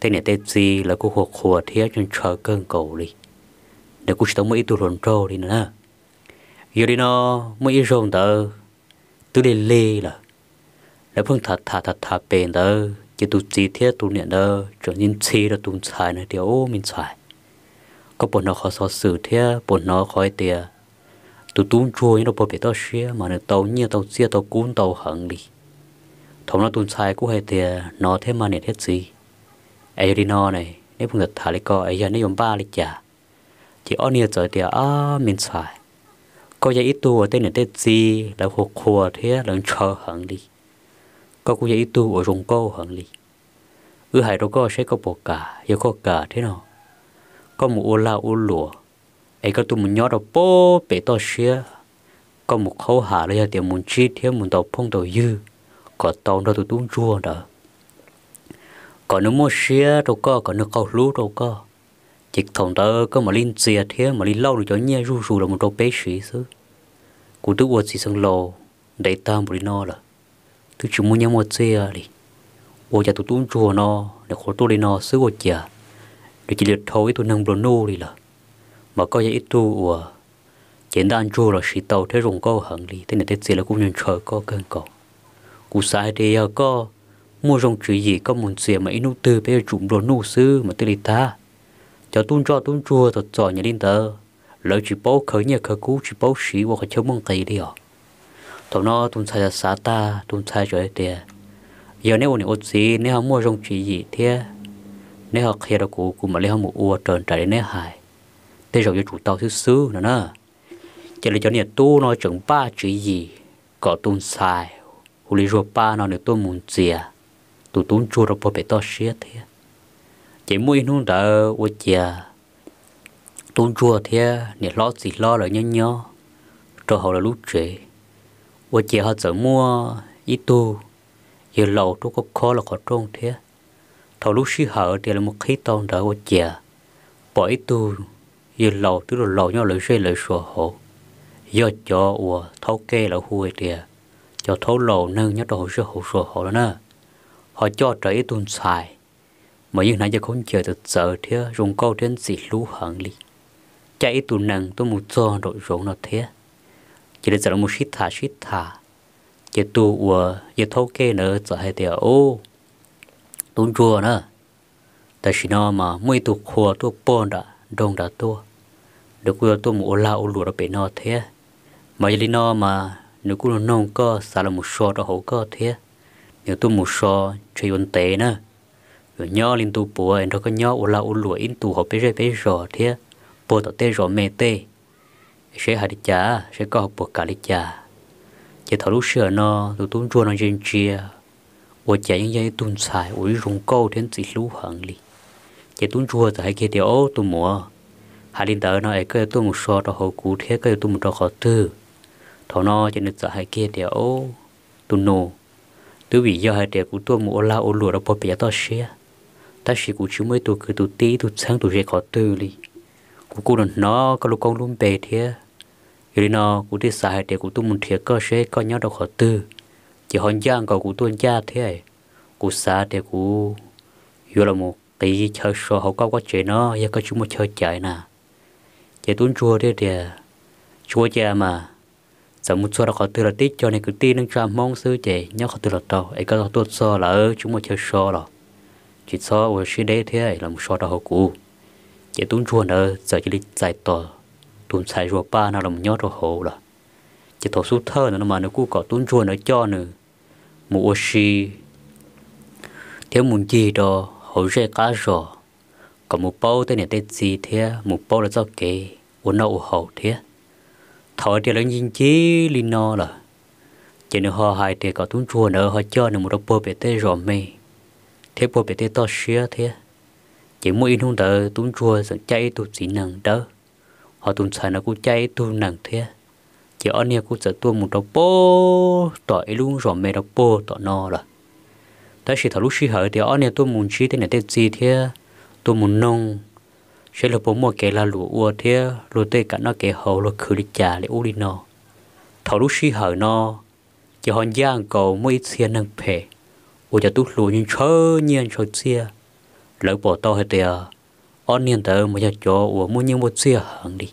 thế này tết gì là cú hoặc hùa thế trên trời cơn cầu đi để cú chỉ tống mấy tu lồng trâu đi nữa giờ đi nó mới yêu rồng tớ tôi đi lê là nếu phương thật thật thật thật bền tớ chỉ tu chỉ thiết tu niệm tớ trở nên chi là tôi xài này điều mình xài có bọn nó khó so xử thiết, bọn nó khỏi tiền tôi tuôn chua nó bỏ bị tao xia mà nó tao như tao xia tao cuốn tao hận đi thằng nó tuôn xài cũng hay tiền nó thế mà niệm hết gì ai đi nó này nếu phương thật thà lấy co, ai giờ nó dùng ba lấy trả chỉ ở nia trời tiền à mình xài có dạy ít tu ở tên là tên gì là hộp khùa thế là chờ hàng đi có cũng dạy ít tu ở rừng cô hàng đi ư hải đâu có sẽ có bộ cả yêu có cả thế nào có một ô la ô lụa ấy có tu một nhỏ đâu bố bể to xía có một khâu hạ lấy tiền muốn chi thế muốn tàu phong tàu dư có tàu đâu tụi tung rùa đó có nước mua xía đâu có còn nước cầu lúa đâu có chỉ thằng đó có mà linh xìa thế mà linh lâu rồi cho nhẹ ru ru là một trâu bé sĩ chứ cụ tức uất gì sang lò để ta một đi no là thứ chúng muốn nhau một xìa đi uất chả tụi tụi chùa no để khổ tôi đi no xứ uất chả để chỉ liệt thôi tụi năng bồn nô đi là mà có vậy ít tu uất chỉ đã ăn chùa là sĩ tàu thế rồng có hẳn đi thế này thế gì là cũng nhận trời có cơn cầu cụ sai thì có mua rồng chuyện gì có muốn xìa mà ít nô tư bây giờ chúng bồn nô xứ mà tới đi ta cho tuôn cho tuôn chua thật giỏi nhà linh tờ lỡ chỉ bố khởi nhà khởi cú chỉ bố sĩ và khởi chống mong kỳ đi hả thằng nó tuôn sai là xã ta tuôn sai rồi tiề giờ nếu ổn ổn gì nếu họ mua rong chỉ gì thế nếu họ khi đó cũ cũng mà lấy họ một ua trần trải đến nếu hại thế rồi cho chủ tàu thứ sư nữa nè chỉ là cho nhà tu nói chẳng ba chỉ gì có tuôn sai hù lý rùa ba nó nếu tôi muốn gì à tụi tuôn chua rồi bỏ bể to xía thế chỉ mua nung đỡ ô chia tôn chùa thế để lo gì lo là nhau nhau, cho họ là lúc trễ ô chia họ sợ mua ít tu giờ lầu tôi có khó là khó trông thế thầu lúc suy hở thì là một khí tôn đỡ ô chia, bỏ ít tu giờ lầu tức là lầu nhau lời xe lời sửa hộ giờ cho ủa thấu kê là huê tìa cho thấu lầu nâng nhớ đồ sổ hộ sổ hộ đó nè họ cho trở ít tuần xài mà như nãy giờ không chờ được sợ thế rung câu đến gì lú hận li chạy tụ nặng tôi một cho đội rộng nó thế chỉ để giờ một xít thả xít thả chỉ tụ ủa giờ thâu kê nữa sợ hay tiệt à? ô tôi chua nữa tại vì nó mà mỗi tụ khua tụ bòn đã đông đã tua được quên tôi một lao lùa đó bị nó thế mà giờ nó mà nếu cứ nó nông cơ sợ là một số đó hậu cơ thế nếu tôi một số chơi vấn tệ nữa nhớ lên tu bùa em đó có nhớ u la u lụa in tu họ bé rơi bé rò thế bùa tao tê rò mẹ tê sẽ hạt chả sẽ có học bùa cả lịch chả chỉ thảo lúc xưa nó tụi tôi rùa nó trên chia u chả những dây tuôn xài u rung câu đến chỉ lú hận li chỉ tuôn rùa thì hai kia thì ô tụi mùa hai linh tử nó ấy cái tôi một so đó hồ cú thế cái tôi một đó khó tư thọ nó chỉ nên sợ hai kia thì ô tụi nô tụi vì do hai trẻ của tôi một ô la ô lụa đó bỏ bể to xia ta chỉ cũng chú mới tụ cứ tụ tí tụ sáng tụ sẽ có từ li cũng cũng nó có lúc con luôn bề thế rồi nó cũng đi xài để cũng tụ muốn thiệt cơ sẽ có nhau đâu khó từ chỉ hòn giang cầu cũng tuôn cha thế à? cũng xa để cũng vừa là một cái chơi sò hậu có quá trời nó giờ có chúng một chơi chạy nè chạy tuấn chua thế thì chua cha mà giờ một số là khó từ là tít cho nên cứ tin đang cho mong sư chạy nhớ khó từ là tàu ấy có tuôn so là chúng một chơi sò rồi chỉ so ở xí đế thế ấy là một số đau cũ chỉ tuôn chua ở giờ chỉ đi giải tỏa tuôn xài rùa ba nào là một nhớ đồ hồ là chỉ thổ sút thơ nữa mà nó cũng có tuôn chua ở cho nữa một xí thế muốn gì đó hồ dễ cá rồi có một bao tên này tên gì thế một bao là do kế uống nậu hồ thế thọ thì là nhìn chí linh nó là chỉ nữa họ hai thì có tuôn chua ở họ cho nữa một đôi bơ về tên rò mây thế bộ bị thế to xía thế chỉ mỗi in hung đỡ tụm chua dẫn chạy tụt chỉ nằng đỡ họ tụm sản nó cũng chạy tụm nằng thế chỉ ở nhà cũng sẽ tuôn một đầu bô tỏi luôn rồi mẹ đầu bô tỏi no rồi ta chỉ thảo lúc suy hở thì ở nhà tuôn muốn chi thế này thế gì thế tuôn muốn nông sẽ là bố mua cái là lúa ua thế lúa tê cả nó cái hầu lúa khử đi chả để u đi no thảo lúc suy hở no chỉ hòn giang cầu mới xiên năng phê ủa cho tút lùi nhưng chớ nhiên chớ chia lỡ bỏ to hết tiệt on nhiên tới mà cha cho ô muốn như một chia hàng đi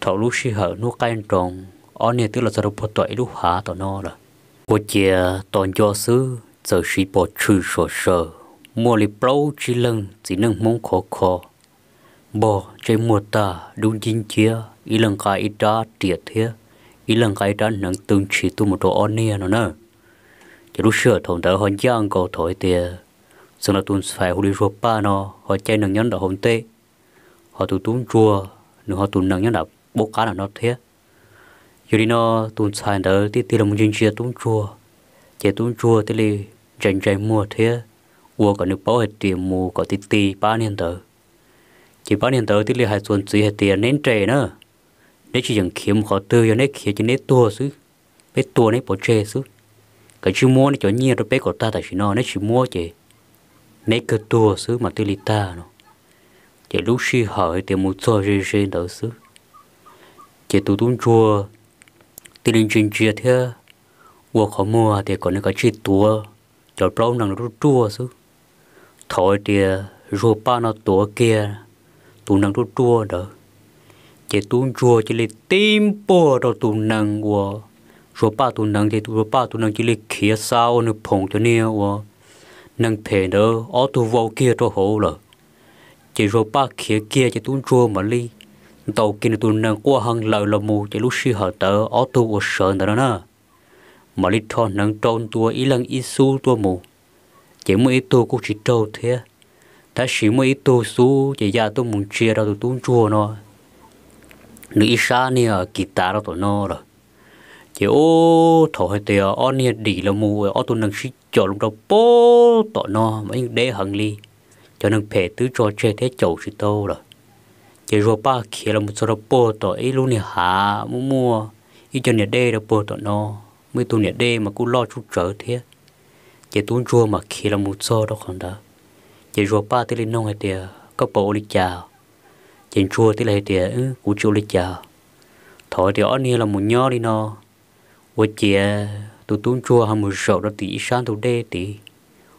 thọ lúc xí hở nó cay trong on nhiên tức là sao bỏ tuổi lúc hạ tao nó rồi ô chia toàn cho xứ giờ xí bỏ trừ sổ sờ mua li bao chỉ lần chỉ nâng mong khó khó bỏ chơi mua ta đúng chính chia ý lần cái ít ra tiệt thế ý lần cái ra nâng tương chỉ tu một chỗ on nhiên nó nữa chỉ lúc sửa thôn tớ hòn giang cầu thổi tìa xong là tuôn phải hù đi ruột ba nó họ chơi nâng nhắn đỏ hồn tê họ tụ tuôn rùa nữa họ tụ nâng nhắn đỏ bố cá là nó thế dù đi nó tuôn xài tớ tí tí là một chuyện chia tuôn rùa chế tuôn rùa tí lì rèn rèn mua thế ua có nước bao hết tiền mù có tí tí ba niên tớ chỉ ba niên tớ tí lì hai tuần xí hết tiền nên trẻ nữa nếu chỉ dừng kiếm khó tư cho nên khiến cho nên tua chứ biết tua này bỏ chơi chứ cái chú mua nó cho nhiên nó bé của ta tại chỉ nó nó chỉ mua chỉ nấy cơ tua xứ mà tư lì ta nó chỉ lúc suy hỏi thì một số gì gì đó xứ chỉ tụ tụng chùa tư linh chuyên chia thế mua khó mua thì còn nó có chi tua cho bao năng rút chùa xứ thôi thì rùa ba nó tua kia tụ năng rút chùa đó chỉ tụng chùa chỉ lì tim bò đó tụ năng của รัวป้าตุนนังที่รัวป้าตุนนังกิลิเขียสาวนึกผงตัวเนี้ยวนังเพนเดอออตัววอลเกียตัวโหเลยจีรัวป้าเขียเกียจะตุนรัวมาลีตัวกินตุนนังกัวหังเหล่าละมูจะลุชิหาเตอออตัวอเชิญแต่ละนะมาลิทอนนังโจนตัวอีลังอีซูตัวมูจีมืออีตัวกูจิโตเทียถ้าสีมืออีตัวซูจียาตัวมุนเชียเราตัวตุนรัวเนาะหรืออีชาเนี่ยกีตาเราตัวเนาะ chỉ ô thổ hơi tiều ô nia đi là mù ô tu nâng sĩ chỗ lúc đó bố tọ no mà những đế hận ly cho nâng phê tứ cho chơi thế chậu sĩ tô rồi chỉ rồi ba kia là một số đó bố tọ ấy luôn nia hạ mua mua ý cho nia đế là bố tọ no mới tu nia đế mà cũng lo chút trở thế chỉ tu chua mà kia là một số đó còn đó chỉ rồi ba tí lên nông hơi tiều có bộ đi chào chỉ chua tí lên tiều ừ, cũng chịu đi chào thổi thì ở nia là một nho đi no 我姐都蹲住还没手到底上都得的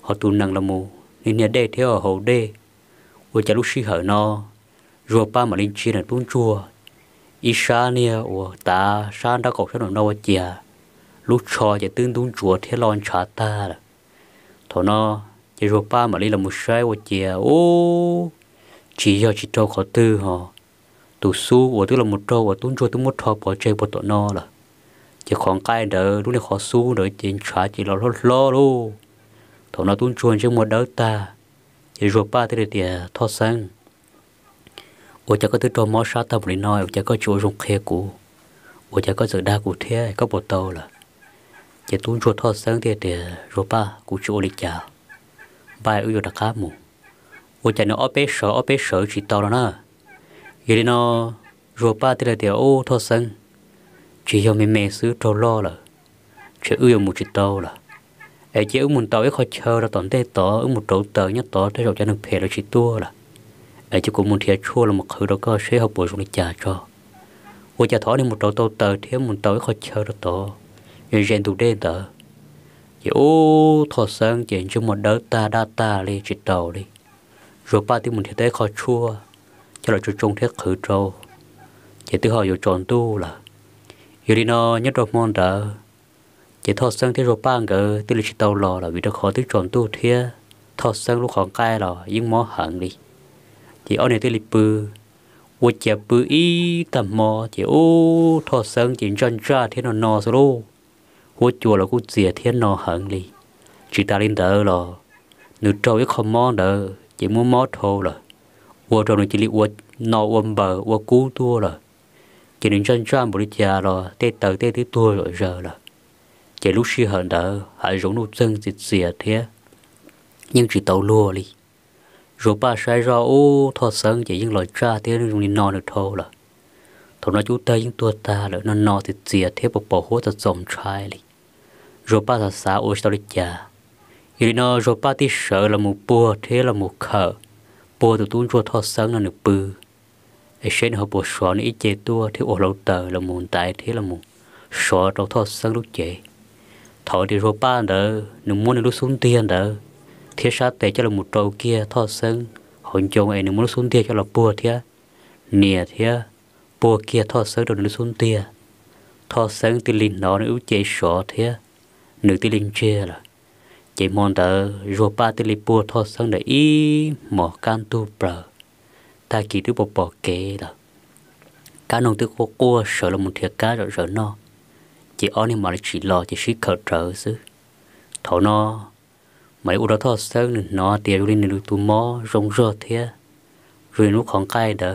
，họ tu năng là mù nên nhà đê thế ở hậu đê ôi chả lúc xí hở nó rùa ba mà linh chi là tún chùa ít xa nia ủa ta xa đã cậu cho nó nó chìa lúc cho chả tương tún chùa thế lon trả ta là thọ nó chả rùa ba mà linh là một sai ủa chìa ô chỉ do chỉ trâu khó tư họ tụ su của tức là một trâu ủa tún chùa tuôn một thọ bỏ chơi bỏ tọ nó là chỉ còn cái đỡ lúc này khó su đỡ trên trả chỉ lo lo lo luôn thọ nó tuôn chuồn trong một đỡ ta chỉ ruột ba thì để thoát sang ô cha có thứ trò mò sát tâm lý nói ô cha có chỗ dùng khe cũ ô cha có sự đa cụ thế có bộ tàu là chỉ tuôn chuột thoát sang thì để ruột ba cụ chỗ lịch chào bài ưu đặc cá mù ô cha nó ở bé sở ở bé sở chỉ tàu đó nè vậy nó ruột ba thì để ô thoát sang chỉ cho mình mẹ xứ trâu lo là chỉ yêu một chút tàu là ấy chỉ ước một tàu ấy khó chờ là toàn thế tỏ ước một trâu tờ nhất tỏ thế rồi cho được phê là chỉ tua là ấy chỉ cũng muốn thiệt chua là một khử đó có sẽ học bồi xuống để trả cho cô trả thỏ đi một trâu tàu tờ thế một tàu ấy khó chờ là tỏ nhưng rèn tụ đen tờ chỉ ô thọ sang chuyện cho một đỡ ta đa ta đi chỉ tàu đi rồi ba tiếng một thiệt tế khó chua cho là chú trông thiết khử trâu chỉ tự họ vô tròn tu là giờ đi nó nhất đôi môn đỡ chỉ thọ sang thế rồi bang cái từ lịch tàu lò là vì nó khó từ chọn tu thiê thọ sang lúc khoảng cai lò nhưng mò hẳn đi chỉ ở này từ lịch bư vô chè bư ý tầm mò chỉ ô thọ sang chỉ chọn ra thế nó nò rồi luôn vô chùa là cũng dìa thế nó hẳn đi chỉ ta lên đỡ lò nửa trâu cái không mò đỡ chỉ muốn mò thôi là vô trâu này chỉ li vô nò ôm bờ vô cứu tua rồi chỉ nên chân chân một đứa rồi tê tờ tê tê tua rồi giờ là chỉ lúc xưa hận đỡ hãy giống nụ chân dịch xìa thế nhưng chỉ tàu lùa đi rồi ba sai ra ô thọ sân chỉ những loại cha thế nên dùng nó được thôi là thọ nó chú tây những tua ta là nó nó thì xìa thế bộ bộ hố thật dòng trai đi rồi ba thật xã ô tao đi cha người nó rồi ba tí sợ là một bùa thế là một khờ bùa từ tôi cho thoát sân là được bư xem họ bộ sọ này chế tua thì ổ lâu tờ là muốn tại thế là muốn sọ đầu thọ sang lúc chế thọ thì rồi ba đỡ nó muốn nó xuống tiền đỡ thế sát tế cho là một trâu kia thọ sang hồn chồng ấy nó muốn xuống tiền cho là bùa thế nè thế bùa kia thọ sang rồi nó xuống tiền thọ sang thì linh nó nó ưu chế sọ thế nữ thì linh chia là chế mòn đỡ rồi ba thì linh bùa thọ sang để ý mỏ can tu bờ ta kỳ thứ bộ bỏ kế đó cá nông thứ có cua sợ là một thiệt cá rồi sợ nó chỉ ở nên mà chỉ lo chỉ xí khờ trở chứ thọ nó mấy u đó thọ sơn nó tiền lên nên tụi mò rong rơ thế rồi nó còn cay đó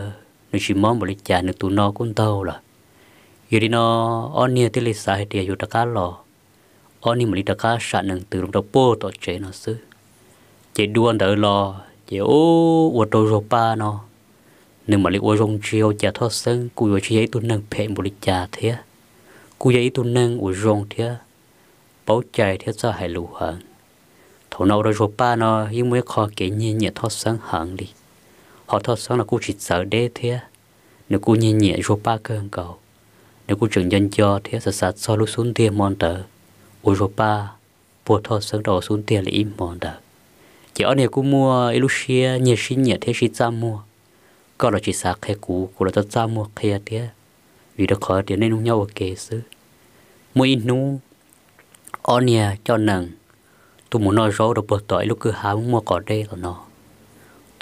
nó chỉ mò mà lịch trà nó tụi nó cũng tàu là giờ đi nó ở nhà thì lịch sai tiền u đó cá lò ở nên mà lịch đó cá sạn nên từ lúc đó bố tổ chế nó chứ chỉ đuôn đỡ lo chỉ ô u đó rồi pa nó nên mà lấy ôi rong chiều chả thoát sân cú yo ấy tu nâng phê một lịch trà thế cú giấy tu nâng ôi rong thế bảo chạy thế sao hay lù hận thổ nâu rồi rồi ba nó nhưng mới khó kể nhẹ nhẹ thoát sân hận đi họ thoát sân là cú chỉ sợ đế thế nếu cú nhẹ nhẹ rồi ba cơn cầu nếu cú chẳng nhân cho thế sẽ sạt so lúc xuống tiền mòn tờ ôi rồi ba bùa thoát sân đầu xuống tiền là im mòn tờ chỉ ở này cú mua ilusia nhẹ xin nhẹ thế xin ra mua ก็เราจีสักให้กูกูเราจะจ้ามัวเคียเตี้ยวิธีขอเดี๋ยวในนุ่งเยาวเกซื้อมวยนูออเนี่ยจอนังตุมุนอร้อเราปวดต่อยลูกคือหามัวก่อได้หรอเนาะ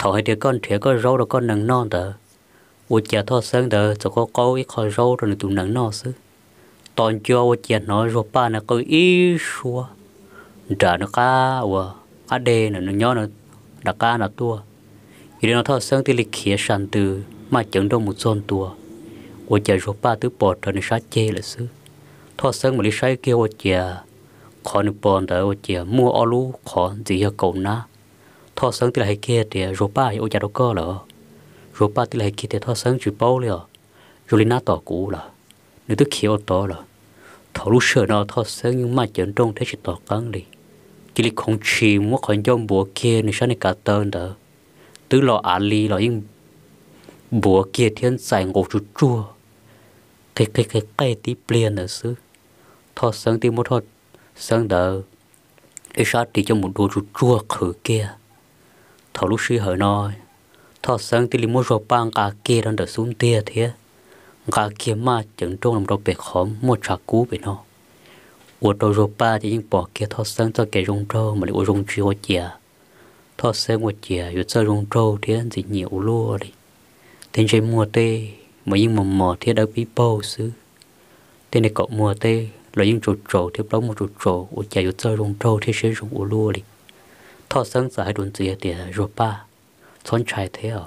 ถอยเดี๋ยวก้อนเถียก็ร้อเราก้อนนังนอนเด้ออุจจาทอดเสิงเด้อจะก็เก้าอีคอยร้อเราหนึ่งตุนังนอนซื้อตอนเจ้าอุจจาเนาะรัวป้านะก็อีชัวด่านะก้าวะอาเดนะนุ่งย้อนนะดักก้านะตัว thì nó thọ sơn thì lịch khía sàn từ mà chẳng đâu một giòn tua ô chả rốt ba tứ bọt rồi nó chê là xứ thọ sơn mà đi sai kia ô chả khó nụ bòn tới ô chả mua ô lú khó gì ở cầu na thọ sơn thì lại kia thì rốt ba ô chà đâu có lỡ rốt ba thì lại kia thì thọ sơn chịu bao liền rồi lên nát tỏ cũ là nếu tức kia ô tỏ là thọ lũ sợ nó thọ sơn nhưng mà chẳng trông thấy chỉ tỏ căng đi chỉ lịch không chìm muốn khỏi trong bùa kia nên sao này cả tên đó từ lò á lì lò yên bùa kia thiên sai ngộ chú chua cái cái cái cái tí plien ở xứ thọ sáng tí một thọ sáng đờ ít sát tí cho một đồ chú chua khử kia thọ lúc suy hở nói thọ sáng tí limo rồi bang cả kia đang đờ xuống tia thế cả kia ma chẳng trông làm đâu bể khó một trà cú bị nó uổng đồ rồi ba thì những bỏ kia thọ sáng cho kẻ rong rau mà lại uổng rong chiêu chia thọ xe một chìa yếu sơ rung trâu thế gì nhiều lúa đi tên chơi mua tê mà nhưng mà mò thế đã bị bao xứ tên này cậu mua tê là những trụ trổ thế bao một trụ trổ ô chả yếu sơ rung trâu thế sẽ rung ô lúa đi thọ sáng giải đồn gì thì rồi ba xón trái thế à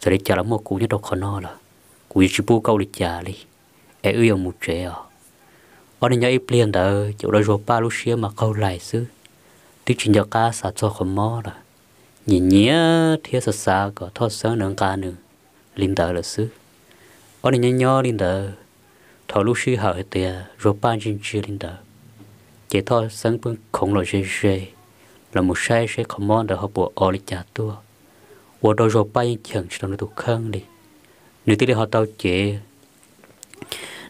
giờ đi chả là một cú nhất đâu khó nó là cú chỉ bu câu đi chả đi ai ơi một trẻ à ở đây nhớ ít liền đó chỗ đó rồi ba lúc xưa mà câu lại xứ tí chuyện giờ cá sao cho không mò là nhìn nhía thiết sơ xa có thoát sơ nâng ca nữa linh tờ là sư ở đây nhỏ linh tờ thọ lúc sư hở tiề rồi ban chân chư linh tờ chỉ thoát sân bên khổng lồ chơi chơi là một sai sẽ không mong được học bộ ở lịch trả tua và đôi rồi bay chẳng chỉ là tụ khăn đi nếu tí họ tao chế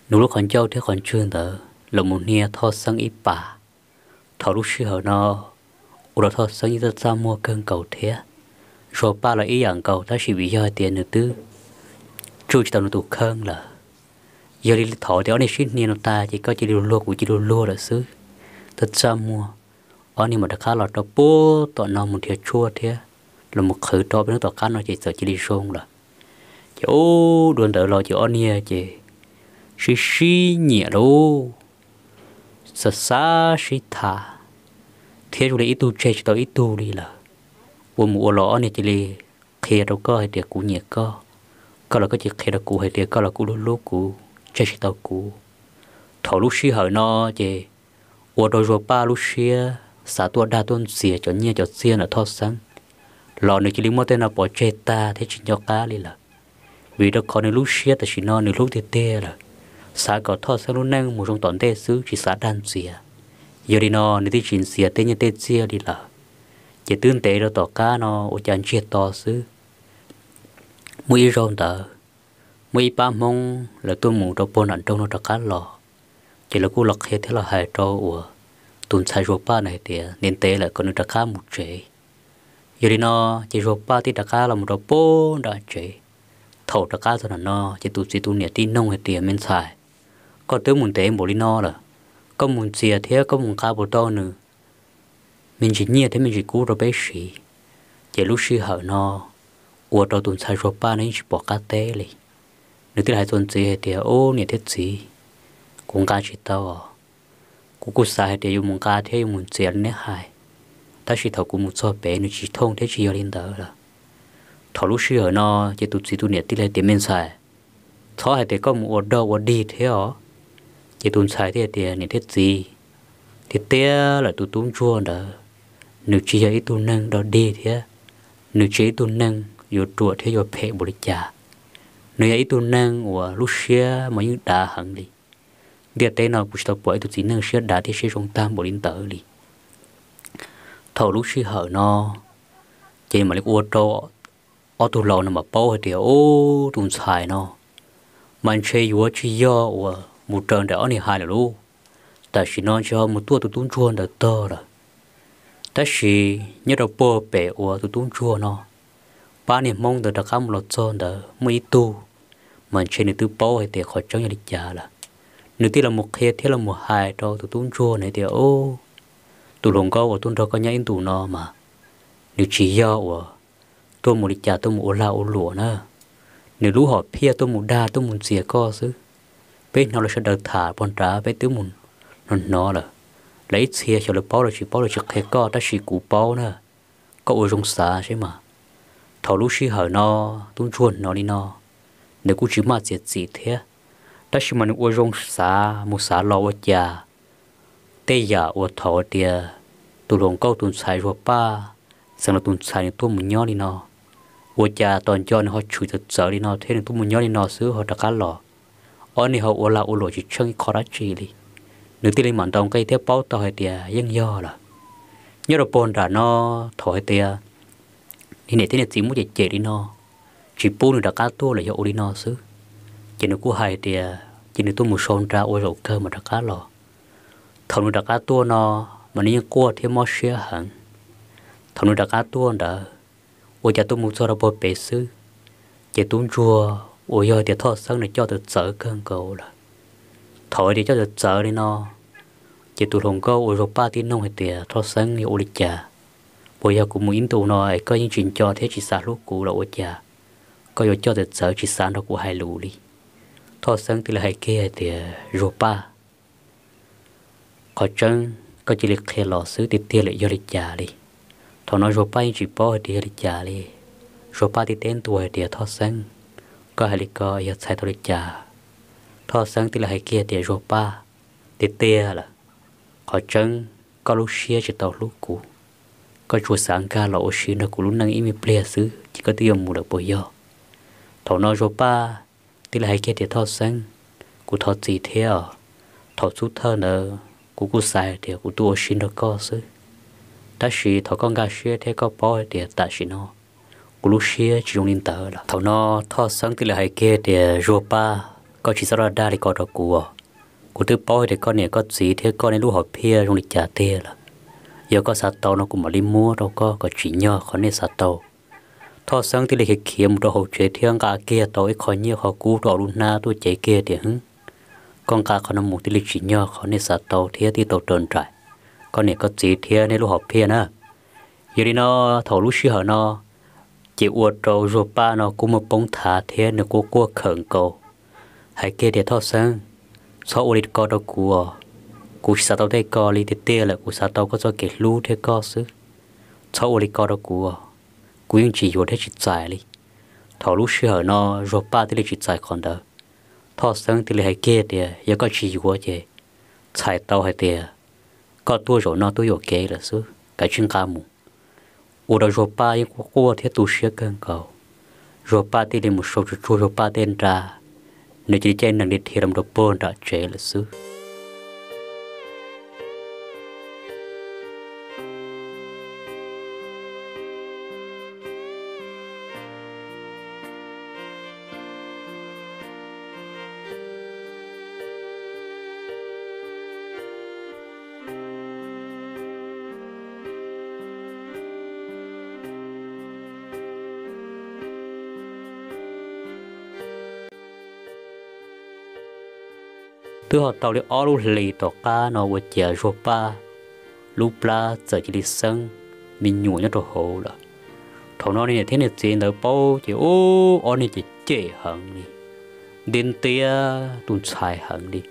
nếu lúc còn châu thiếu còn chưa tờ là một nia thoát sân ít bà thọ lúc sư hở nó u đó thôi sáng như ta mua cơn cầu thế rồi ba là ý dạng cầu ta chỉ bị do tiền nữa tư chú chỉ tao nó tụ khơn là giờ đi thọ thì ở đây xin nhiên ta chỉ có chỉ đi lúa của chỉ đi lúa là xứ thật ra mua ở đây mà đã khá là tao bố tao nó một thiệt chua thế là một khử tao bên tao khá nó chỉ sợ chỉ đi xuống là chỉ ô đồn đỡ lo chỉ ở đây à chỉ xí xí nhẹ đâu sa xa xí thả thế rồi ít tu chơi cho ít tu đi là u mù lõ này chỉ là khi đâu có hay tiệc cũ nhiệt có có là có chỉ khi đó cũ hay tiệc có là cũ lúc lúc cũ chơi cho tới cũ thổ lúc xí hỏi nó chỉ u đôi rồi ba lúc xí xã tua đa tuân xìa cho nhẹ cho xia là thoát sáng lò này chỉ lấy mua tên là bỏ chơi ta thế chỉ cho cá đi là vì đâu có nên lúc xia ta chỉ nó nên lúc tê tê là xã có thoát sáng lúc năng một trong toàn tê xứ chỉ xã đan xìa giờ đi nó nên thì chuyện xịt thế như thế chia đi là chỉ tương tế đó tỏ cá nó ở chán chia to xứ mũi rong tờ mũi ba mông là tôi mù đâu bồn ảnh trong nó tỏ cá lò chỉ là cô lọc hết thế là hai trâu ủa tuần sai rồi ba này thì nên tế là con nó tỏ cá một chế giờ đi nó chỉ rồi ba thì tỏ cá là một đâu bồn đã chế thầu tỏ cá rồi nó chỉ tụt chỉ tụt nhẹ tin nông hết tiền mình xài còn tới muốn tế bổ đi nó là có muốn xìa thế có muốn cao bộ to nữa mình chỉ nhia thế mình chỉ cú rồi bé xì chỉ lúc xì hở nó ủa đầu tuần sai rồi ba nên chỉ bỏ cá té lì nếu thứ hai tuần gì thì ô nè thế gì cũng cá chỉ tao à. cũng cú sai thì dùng muốn cá thế dùng muốn xìa nè hai ta chỉ thầu cũng một số bé nó chỉ thông thế chỉ ở lên đó là thầu lúc xì hở nó chỉ tụt chỉ tụt nè tí lại tiền mình sai thọ hai thì có một order đi thế à chỉ tốn xài thì thì nên thiết gì thì té là tụi tốn chua đó nếu chỉ ấy tụi nâng đó đi thì nếu chỉ tụi nâng vô chùa thì vô phê bồ đề cha nếu ấy tụi nâng của lúc xưa mà những đã hẳn đi địa tế nào cũng tập bởi tụi chỉ nâng xưa đã thì sẽ trong tam bồ đến tử đi thầu lúc xưa hở nó chỉ mà lấy ô tô ô tô lò nó mà bao thì ô tụi xài nó mình chơi vô chơi do của một trận đã anh hai là lu ta chỉ nói cho một tua tụi tún chuôn đã tơ rồi ta chỉ nhớ đâu bơ bể của tụi tún chuôn nó ba niệm mong từ đặc âm lột trơn đã mới tu mà trên này tụi bao hay thì khỏi chống nhà địch giả là nếu tí là một khe thế là một hai cho tụi tún chuôn này thì ô tụi lồng câu của tụi đâu có nhá in tụi nó mà nếu chỉ do của tôi một địch giả tôi một ô la ô lụa nữa nếu lũ họ pia tôi một đa tôi một xìa co chứ bé nó là sẽ đợt thả bọn trả bé tứ mùn nó nó là lấy xe cho là bao là chỉ bao là chỉ khai co ta chỉ cú bao nè có ôi rong xá chứ mà thầu lúc xí hở nó tung chuồn nó đi nó nếu cũng chỉ mà diệt gì thế ta chỉ mà nó ôi rong xá một xá lo ở nhà tê giả ôi thầu tia tụ lòng câu tụn xài rồi ba sang là tụn xài những tuôn một nhó đi nó ôi cha toàn cho nó họ chửi thật sợ đi nó thế nên tuôn một nhó đi nó xứ họ đã cá lò ở nì hậu là u lộ chỉ chân khó đã chỉ đi nếu tin mình đồng cây tiếp bao tàu hay tiề yên do là nhớ được bồn đã nó thổi tiề thì này tin là chỉ muốn chạy chạy đi nó chỉ pu nữa đã cá tua là hiệu đi nó xứ chỉ nó cú hay tiề chỉ nó tôi một son ra ôi rồi cơ mà đã cá lò thằng nó đã cá tua nó mà nếu cua thì mới xia hẳn thằng nó đã cá tua đã ôi cha tôi một số là bò bể xứ chỉ tôi chùa ủi ơi thì thôi sân này cho tự sợ cơn cầu là thôi thì cho tự sợ đi nó chỉ tụi hồng câu ủi rồi ba tiếng nông hay tiền thôi sân thì ủi chả bây giờ cũng muốn tụ nó có những chuyện cho thế chỉ xả lúc cũ là ủi chả có giờ cho tự sợ chỉ xả nó của hai lũ đi thôi sân thì là hai kia thì rồi ba có chân có chỉ là khe lò xứ thì tiền lại do lịch chả đi thôi nói rồi ba chỉ bỏ thì lịch chả đi rồi ba thì tên tuổi thì thôi sân ก็หลิกก็ยัดใส่ตัวเล็กจ่าทอสังที่ละให้เกียเดียรัวป้าติเตียล่ะขอจังก็ลูกเชียจะต่อลูกกูก็ชัวสังกาเราโอชินะกูรู้นังอีมีเปลี่ยซื้อจิก็เตรียมมูลปอยอถอนอรัวป้าที่ละให้เกียเดียทอสังกูทอจีเที่ยวทอสุดเธอเนอกูกูใส่เดียกูตัวโอชินะก็ซื้อถ้าชีทอก็งาเชียเทก็ปอยเดียตาชินอ cú lúc xia chỉ dùng linh tử đó thầu nó thọ sáng từ là hai kia để rùa ba có chỉ sau đó đa thì có đó cú cú thứ bao thì con này có gì thế con này lúc họ phe dùng lịch trả tiền là giờ có sát tàu nó cũng mà đi mua đâu có có chỉ nhờ con này sát tàu thọ sáng từ là kia một đồ hậu chế thiên cả kia tàu ấy khỏi nhiều họ cú đó luôn na tôi chế kia thì hứng con cả con nó một thì lịch chỉ nhờ con này sát tàu thế thì tàu trơn trải con này có gì thế này lúc họ phe nữa giờ đi nó thầu lúc xia nó chỉ uo trâu rồi ba nó cũng một bóng thả thế nó cua cua khẩn cầu hãy kia để thoát sang sau uo đi co đâu cua cú sa tao đây co đi tê là cú sa tao có cho kẹt lú thế co xứ sau uo đi co đâu cua cú yên chỉ uo thế chỉ dài đi thảo lú sửa nó rồi ba thế chỉ dài còn đâu thoát sang thì hãy kia để giờ có chỉ uo chứ chạy tao hay tê có tua rồi nó tua vô kế là xứ cái chuyện ca mù u đó rồi ba y của cô thế tu sửa cơn cầu rồi ba thì đi một số chút rồi ba tên ra nếu chỉ trên nàng đi thì làm được bồn đã chế là xứ từ họ tàu đi ô lù lì tỏ ca nó vừa chè rô ba lúc la giờ chỉ đi sân mình nhủ nhớ đồ hồ là thằng nó này thế này chuyện đời bao chỉ ô ô này chỉ chế hận đi đến tia tuôn xài hận đi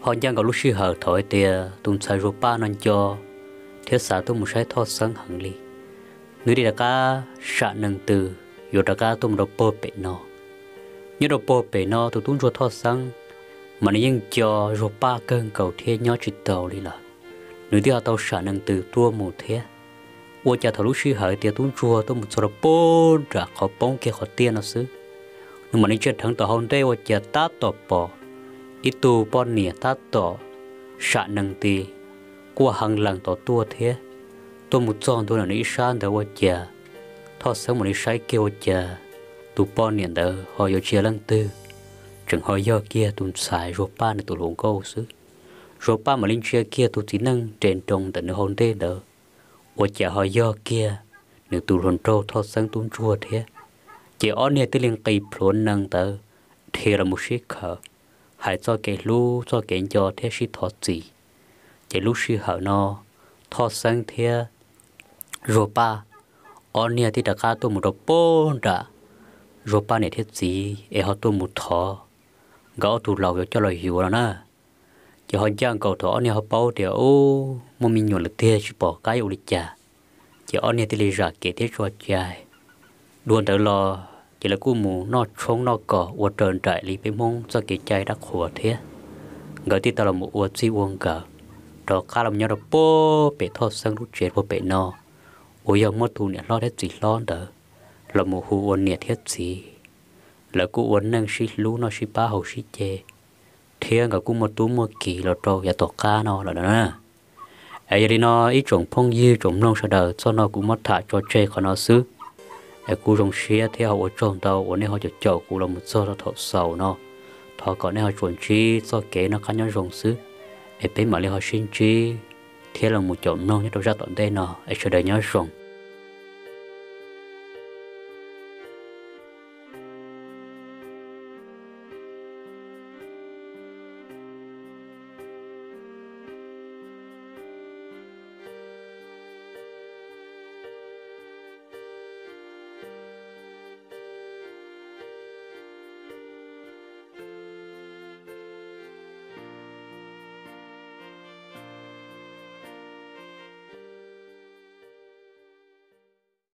họ chẳng có lúc sư hở thổi tia tuôn xài rô ba nó cho thế xã tôi một sai thoát sân hận đi người đi là ca sạ nâng từ rồi là ca tôi một đồ bơ bể nó nhớ đồ bơ bể nó tôi tuôn rô thoát sân mà nó cho rồi ba cơn cầu thế nhó chữ tàu đi là nửa tiêu tàu sợ năng từ tua mù thế ô cha thầu lúc sư hỡi tiêu tuấn chùa tôi một số bố trả khó bóng kia khó tiền nó xứ nhưng mà nó chết thằng tàu hôm đây ô cha ta tỏ bỏ ít tu bọn nỉa ta tỏ sợ năng tì qua hàng lần tàu tua thế tôi một tròn tôi là nữ san đời ô cha thọ sớm một nữ sai kêu ô cha tu bọn nỉa đời họ yêu chia lần tư chẳng hỏi giờ kia tụi xài ruột ba này tụi lộn câu xứ ruột ba mà linh chia kia tụi tí năng trên trồng tận nơi hồn tê đỡ ủa chả hỏi giờ kia nếu tụi hồn trâu thoát sang tụi chua thế chỉ ở nè tụi liên cây phốn năng tờ thì là một sĩ khờ hãy cho kẻ lu cho kẻ cho thế sĩ thoát gì chỉ lúc sĩ hở nó thoát sang thế ruột ba ở nè thì đã cá tụi một đồ bôn đã ruột ba này thế gì em họ tụi một thọ gõ tụ lầu cho lời hiểu rồi nè chỉ họ giang cầu thọ nè họ bao thì ô mà mình nhổ là tia chứ bỏ cái ô lịch chả chỉ ở nè thì lì ra kể thế cho chài đuôn tới lo chỉ là cú mù nó trống nó cỏ uất trơn trại lì bên mông do kể chài đắc khổ thế ngỡ thì tao là một uất si uông cả đó khá làm nhau đó bố bể thọ sang rút chuyện bố bể no ôi giờ mất thu nè lo hết gì lo đỡ là một hù uất nè thiết gì là cô uốn nâng xí lú nó xí ba hậu xí chê thiên cả cô một tú một kỳ là trâu và tổ ca nó là đó nè ấy đi nó ít trồng phong dư trồng nông sao đời cho nó cũng mất thả cho chê của nó xứ ấy cô trồng xía thế hậu trồng đâu uốn này họ chở chở cô là một số nó thọ sầu nó thọ có này họ chuẩn chi cho kế nó khá nhân trồng xứ ấy bên mà lấy họ xin chi thế là một chỗ nông nhất đâu ra tận đây nó ấy sẽ đời nhớ trồng